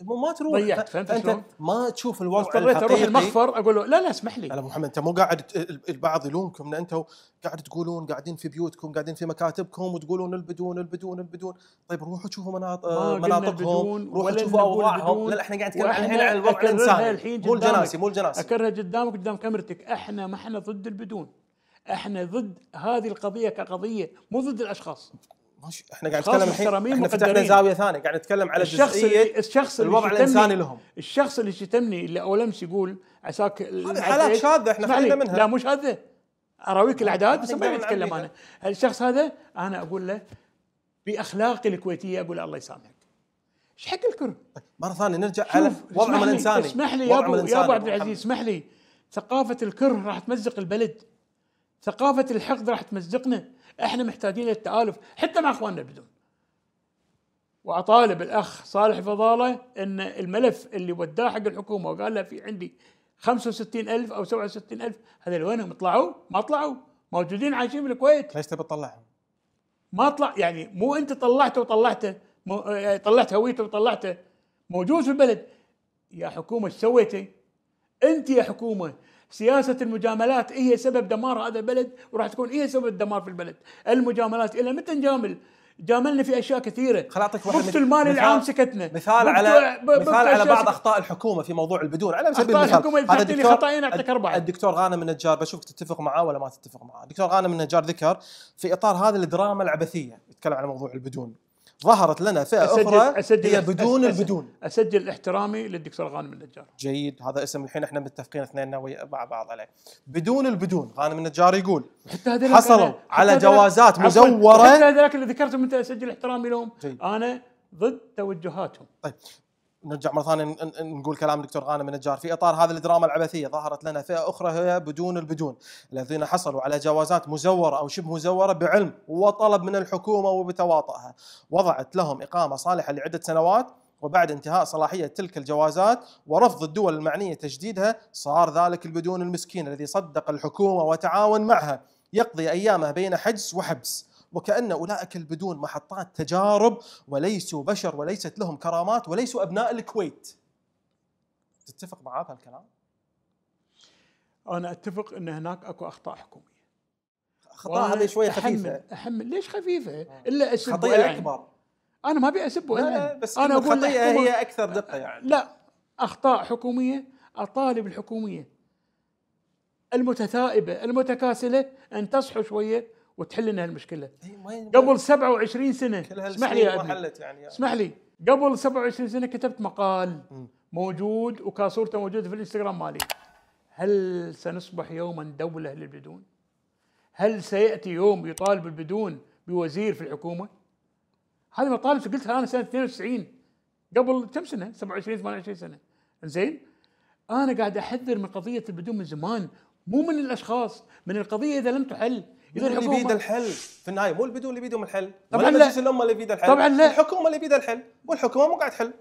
مو ما تروح ضيعت فهمت شلون؟ ما تشوف الوضع اضطريت اروح المخفر اقول له لا لا اسمح لي ابو محمد انت مو قاعد البعض يلومكم ان انتم قاعد تقولون قاعدين في بيوتكم قاعدين في مكاتبكم وتقولون البدون البدون البدون طيب روحوا شوفوا مناط... مناطقهم روحوا شوفوا اوضاعهم لا احنا قاعد نتكلم الحين عن الوضع الانساني مو الجناسي مو الجناسي اكرها قدامك قدام كاميرتك احنا ما احنا ضد البدون احنا ضد هذه القضيه كقضيه مو ضد الاشخاص ماشي احنا قاعد نتكلم الحين احنا فتحنا زاويه ثانيه قاعد نتكلم على الشخص جزئيه الشخص الوضع الانساني لهم الشخص اللي شتمني اللي اول امس يقول عساك هذه حالات شاذه احنا خلينا منها لا مو شاذه اراويك الاعداد بس ما اتكلم انا الشخص هذا انا اقول له باخلاقي الكويتيه اقول الله يسامحك ايش حق الكره؟ مره ثانيه نرجع على وضعهم الانساني اسمح لي يا ابو يا ابو عبد العزيز اسمح لي ثقافه الكره راح تمزق البلد ثقافه الحقد راح تمزقنا احنا محتاجين للتآلف حتى مع اخواننا بدون واطالب الاخ صالح فضاله ان الملف اللي وداه حق الحكومه وقال له في عندي 65000 او 67000 هذول وينهم طلعوا؟ ما طلعوا موجودين عايشين بالكويت ليش تبي تطلعهم؟ ما طلع يعني مو انت طلعته وطلعته آه، طلعت هويته وطلعته موجود في البلد يا حكومه ايش سويتي؟ انت يا حكومه سياسة المجاملات هي سبب دمار هذا البلد وراح تكون هي سبب الدمار في البلد المجاملات إلى متى نجامل جاملنا في اشياء كثيره خلاطك اعطيك واحد مفت المال العام سكتنا مثال على مثال على بعض اخطاء الحكومه في موضوع البذور على سبيل المثال الحكومه هذا لي خطأين اعطيك اربعه الدكتور غانم النجار بشوفك تتفق معاه ولا ما تتفق معاه الدكتور غانم النجار ذكر في اطار هذه الدراما العبثيه يتكلم على موضوع البدون ظهرت لنا فئه أسجل اخرى أسجل هي بدون أسجل البدون اسجل احترامي للدكتور غانم النجار جيد هذا اسم الحين احنا متفقين اثنيننا مع بعض عليه بدون البدون غانم النجار يقول حصلوا على جوازات مزوره حتى هذاك اللي ذكرتهم انت اسجل احترامي لهم جيد. انا ضد توجهاتهم طيب نرجع مره ثانيه نقول كلام الدكتور غانم النجار في اطار هذه الدراما العبثيه ظهرت لنا فئه اخرى هي بدون البدون الذين حصلوا على جوازات مزوره او شبه مزوره بعلم وطلب من الحكومه وبتواطئها وضعت لهم اقامه صالحه لعده سنوات وبعد انتهاء صلاحيه تلك الجوازات ورفض الدول المعنيه تجديدها صار ذلك البدون المسكين الذي صدق الحكومه وتعاون معها يقضي ايامه بين حجز وحبس وكأن أولئك البدون محطات تجارب وليسوا بشر وليست لهم كرامات وليسوا أبناء الكويت تتفق مع هذا الكلام؟ أنا أتفق أن هناك أكو أخطاء حكومية أخطاء هذه شوية خفيفة أحمل, أحمل ليش خفيفة؟ آه. إلا أسب خطيئة يعني. أكبر أنا ما أبي أسب لا, لا بس أنا أقول الخطية هي أكثر دقة يعني لا أخطاء حكومية أطالب الحكومية المتثائبة المتكاسلة أن تصحوا شوية وتحل لنا هالمشكله قبل 27 سنه اسمح لي يعني اسمح لي قبل 27 سنه كتبت مقال موجود وكاسورته موجوده في الانستغرام مالي هل سنصبح يوما دوله للبدون؟ هل سياتي يوم يطالب البدون بوزير في الحكومه؟ هذه مطالب قلتها انا سنه 92 قبل كم سنه؟ 27 28 سنه زين؟ انا قاعد احذر من قضيه البدون من زمان مو من الاشخاص من القضيه اذا لم تحل اذا اللي بيده الحل في النهايه مو اللي بدون اللي بيدهم الحل طبعا لا مجلس الامه اللي بيده الحل طبعا لا الحكومه اللي بيد الحل والحكومه مو قاعد تحل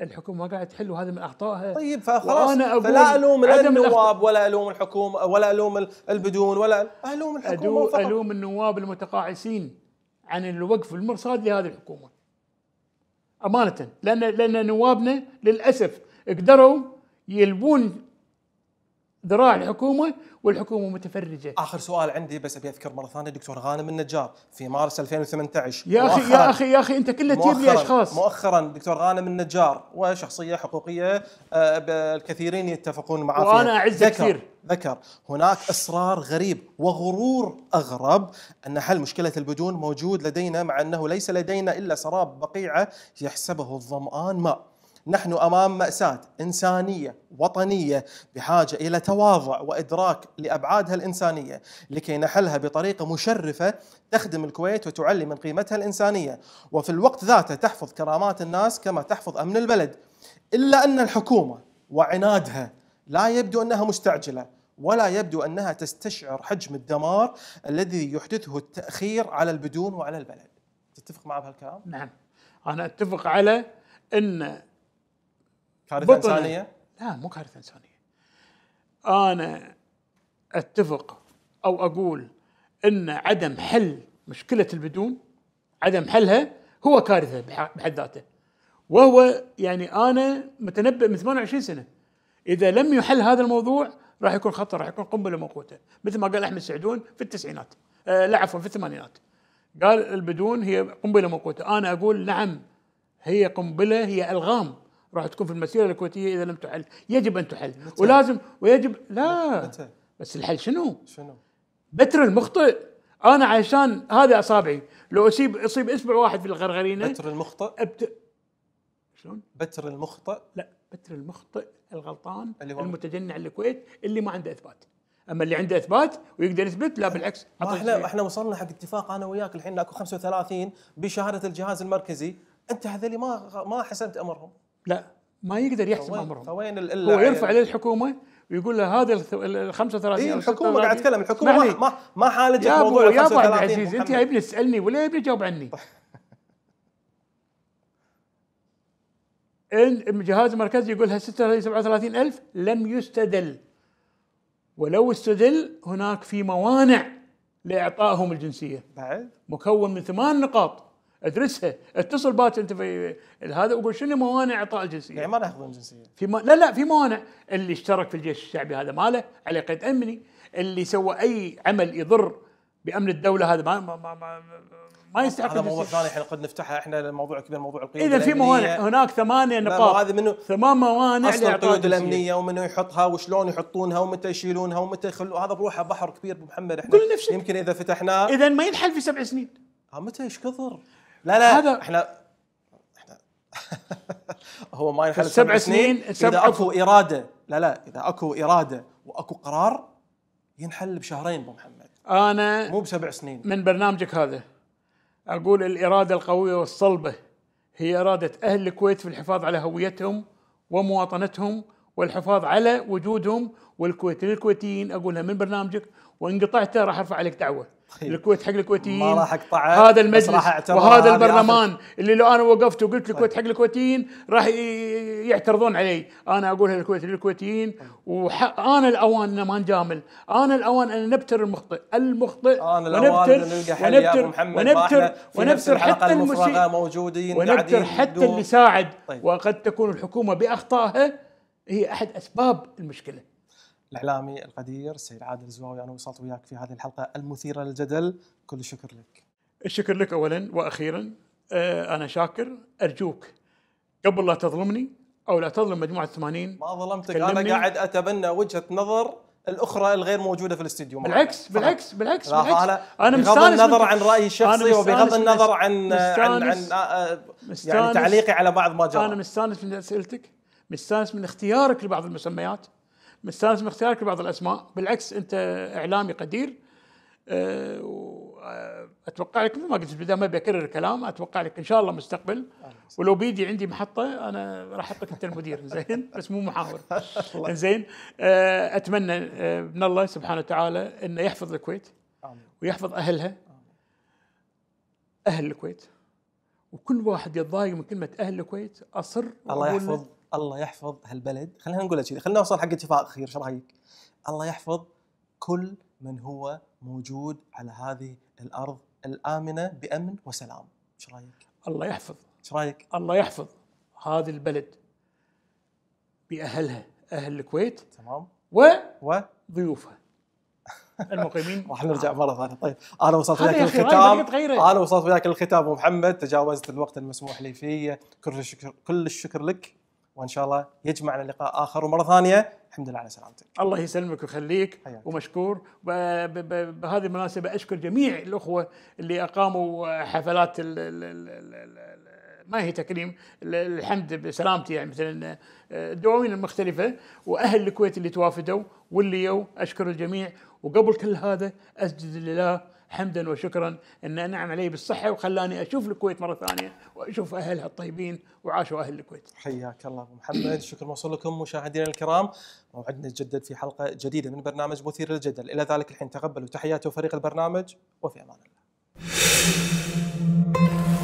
الحكومه ما قاعد تحل وهذا من اخطائها طيب فخلاص فلا الوم عدم النواب ولا الوم الحكومه ولا الوم البدون ولا الوم الحكومه فقط. الوم النواب المتقاعسين عن الوقف المرصاد لهذه الحكومه امانه لان لان نوابنا للاسف قدروا يلبون ذراع الحكومه والحكومه متفرجه. اخر سؤال عندي بس ابي اذكر مره ثانيه دكتور غانم النجار في مارس 2018 يا اخي يا اخي يا اخي انت كله تجيب لي اشخاص مؤخرا دكتور غانم النجار وشخصيه حقوقيه آه، الكثيرين يتفقون معه وانا اعزه كثير ذكر هناك اصرار غريب وغرور اغرب ان حل مشكله البدون موجود لدينا مع انه ليس لدينا الا سراب بقيعه يحسبه الظمآن ماء. نحن امام ماساه انسانيه وطنيه بحاجه الى تواضع وادراك لابعادها الانسانيه لكي نحلها بطريقه مشرفه تخدم الكويت وتعلي من قيمتها الانسانيه وفي الوقت ذاته تحفظ كرامات الناس كما تحفظ امن البلد الا ان الحكومه وعنادها لا يبدو انها مستعجله ولا يبدو انها تستشعر حجم الدمار الذي يحدثه التاخير على البدون وعلى البلد. تتفق معي بهالكلام؟ نعم. انا اتفق على ان كارثه بطنة. انسانيه؟ لا مو كارثه انسانيه. انا اتفق او اقول ان عدم حل مشكله البدون عدم حلها هو كارثه بحد ذاته. وهو يعني انا متنبئ من 28 سنه اذا لم يحل هذا الموضوع راح يكون خطر راح يكون قنبله موقوته مثل ما قال احمد سعدون في التسعينات آه لا عفوا في الثمانينات قال البدون هي قنبله موقوته انا اقول نعم هي قنبله هي الغام راح تكون في المسيره الكويتيه اذا لم تحل يجب ان تحل متى؟ ولازم ويجب لا متى؟ بس الحل شنو شنو بتر المخطئ انا عشان هذا اصابعي لو اصيب اصيب اصبع واحد في الغرغرينه بتر المخطئ أبت... شلون بتر المخطئ لا بتر المخطئ الغلطان اللي المتجنع الكويت اللي ما عنده اثبات اما اللي عنده اثبات ويقدر يثبت لا بالعكس احنا احنا وصلنا حق اتفاق انا وياك الحين اكو 35 بشهاده الجهاز المركزي انت هذول ما ما حسمت امرهم لا ما يقدر يحسم امرهم فوين هو يرفع يعني... للحكومه ويقول له هذا ال 35 إيه الحكومه قاعد تتكلم الحكومه ما ما, ما حالج موضوع يا ابو عبد العزيز انت يا ابني تسالني ولا يا ابني تجاوب عني الجهاز المركزي يقول 37 ألف لم يستدل ولو استدل هناك في موانع لإعطائهم الجنسية بعد مكون من ثمان نقاط ادرسها اتصل باك انت في هذا وقول شنو موانع اعطاء الجنسيه؟ يعني ما راح جنسيه في ما... لا لا في موانع اللي اشترك في الجيش الشعبي هذا ماله عليه قيد امني اللي سوى اي عمل يضر بامن الدوله هذا ما ما, ما, ما, ما يستحق هذا موضوع ثاني احنا قد نفتحها احنا الموضوع كبير موضوع القيود اذا في موانع هناك ثمانيه نقاط هذه منو ثمان موانع اصلا القيود الامنيه ومنو يحطها وشلون يحطونها ومتى يشيلونها ومتى يخلوا هذا بروحه بحر كبير ابو محمد احنا كل نفسك. يمكن اذا فتحناه اذا ما ينحل في سبع سنين متى ايش كثر؟ لا لا هذا احنا احنا هو ما ينحل سبع سنين, سنين اذا اكو اراده لا لا اذا اكو اراده واكو قرار ينحل بشهرين ابو محمد انا مو بسبع سنين من برنامجك هذا اقول الاراده القويه والصلبه هي اراده اهل الكويت في الحفاظ على هويتهم ومواطنتهم والحفاظ على وجودهم والكويت للكويتيين اقولها من برنامجك وان قطعته راح ارفع عليك دعوه طيب. الكويت حق الكويتيين ما راح اقطع هذا المجلس وهذا البرلمان اللي لو انا وقفت وقلت الكويت طيب. حق الكويتيين راح يعترضون علي انا اقولها للكويت للكويتيين وانا الاوان ان ما نجامل انا الاوان ان نبتر المخطئ المخطئ انا الاوان ونبتر نلقى حل ونبتر محمد ونبتر ونبتر حتى المسيء موجودين ونبتر حتى اللي ساعد طيب. وقد تكون الحكومه باخطائها هي احد اسباب المشكله الاعلامي القدير السيد عادل الزواوي انا وصلت وياك في هذه الحلقه المثيره للجدل كل الشكر لك. الشكر لك اولا واخيرا آه، انا شاكر ارجوك قبل لا تظلمني او لا تظلم مجموعه 80 ما ظلمتك انا قاعد اتبنى وجهه نظر الاخرى الغير موجوده في الاستديو بالعكس بالعكس بالعكس, بالعكس انا, أنا بغض النظر عن رايي الشخصي وبغض النظر عن عن, عن آه، آه، يعني تعليقي على بعض ما جرى انا مستانس من اسئلتك مستانس من اختيارك لبعض المسميات من اختيارك لبعض الاسماء بالعكس انت اعلامي قدير آه، آه، اتوقع لك مثل ما قلت بدا ما بكرر الكلام اتوقع لك ان شاء الله مستقبل ولو بيدي عندي محطه انا راح احطك انت المدير زين بس مو محاور زين آه، اتمنى من الله سبحانه وتعالى انه يحفظ الكويت ويحفظ اهلها اهل الكويت وكل واحد يتضايق من كلمه اهل الكويت اصر الله يحفظ الله يحفظ هالبلد خلينا نقولها كذي خلينا نوصل حق اتفاق خير ايش رايك الله يحفظ كل من هو موجود على هذه الارض الامنه بامن وسلام ايش رايك الله يحفظ ايش رايك الله يحفظ هذه البلد باهلها اهل الكويت تمام و وضيوفها المقيمين راح نرجع مره ثانيه طيب انا وصلت وياك الختام انا وصلت وياك ابو محمد تجاوزت الوقت المسموح لي فيه كل الشكر كل الشكر لك وان شاء الله يجمعنا لقاء اخر ومره ثانيه الحمد لله على سلامتك. الله يسلمك ويخليك ومشكور بهذه المناسبه اشكر جميع الاخوه اللي اقاموا حفلات الـ الـ الـ الـ الـ ما هي تكريم الحمد بسلامتي يعني مثلا آه، الدواوين المختلفه واهل الكويت اللي توافدوا واللي يو اشكر الجميع وقبل كل هذا اسجد لله حمدا وشكرا أن أنعم علي بالصحة وخلاني أشوف الكويت مرة ثانية وأشوف أهلها الطيبين وعاشوا أهل الكويت حياك الله أبو محمد شكرا موصول لكم مشاهدينا الكرام موعدنا الجدد في حلقة جديدة من برنامج مثير للجدل إلى ذلك الحين تقبلوا تحياتي وفريق البرنامج وفي أمان الله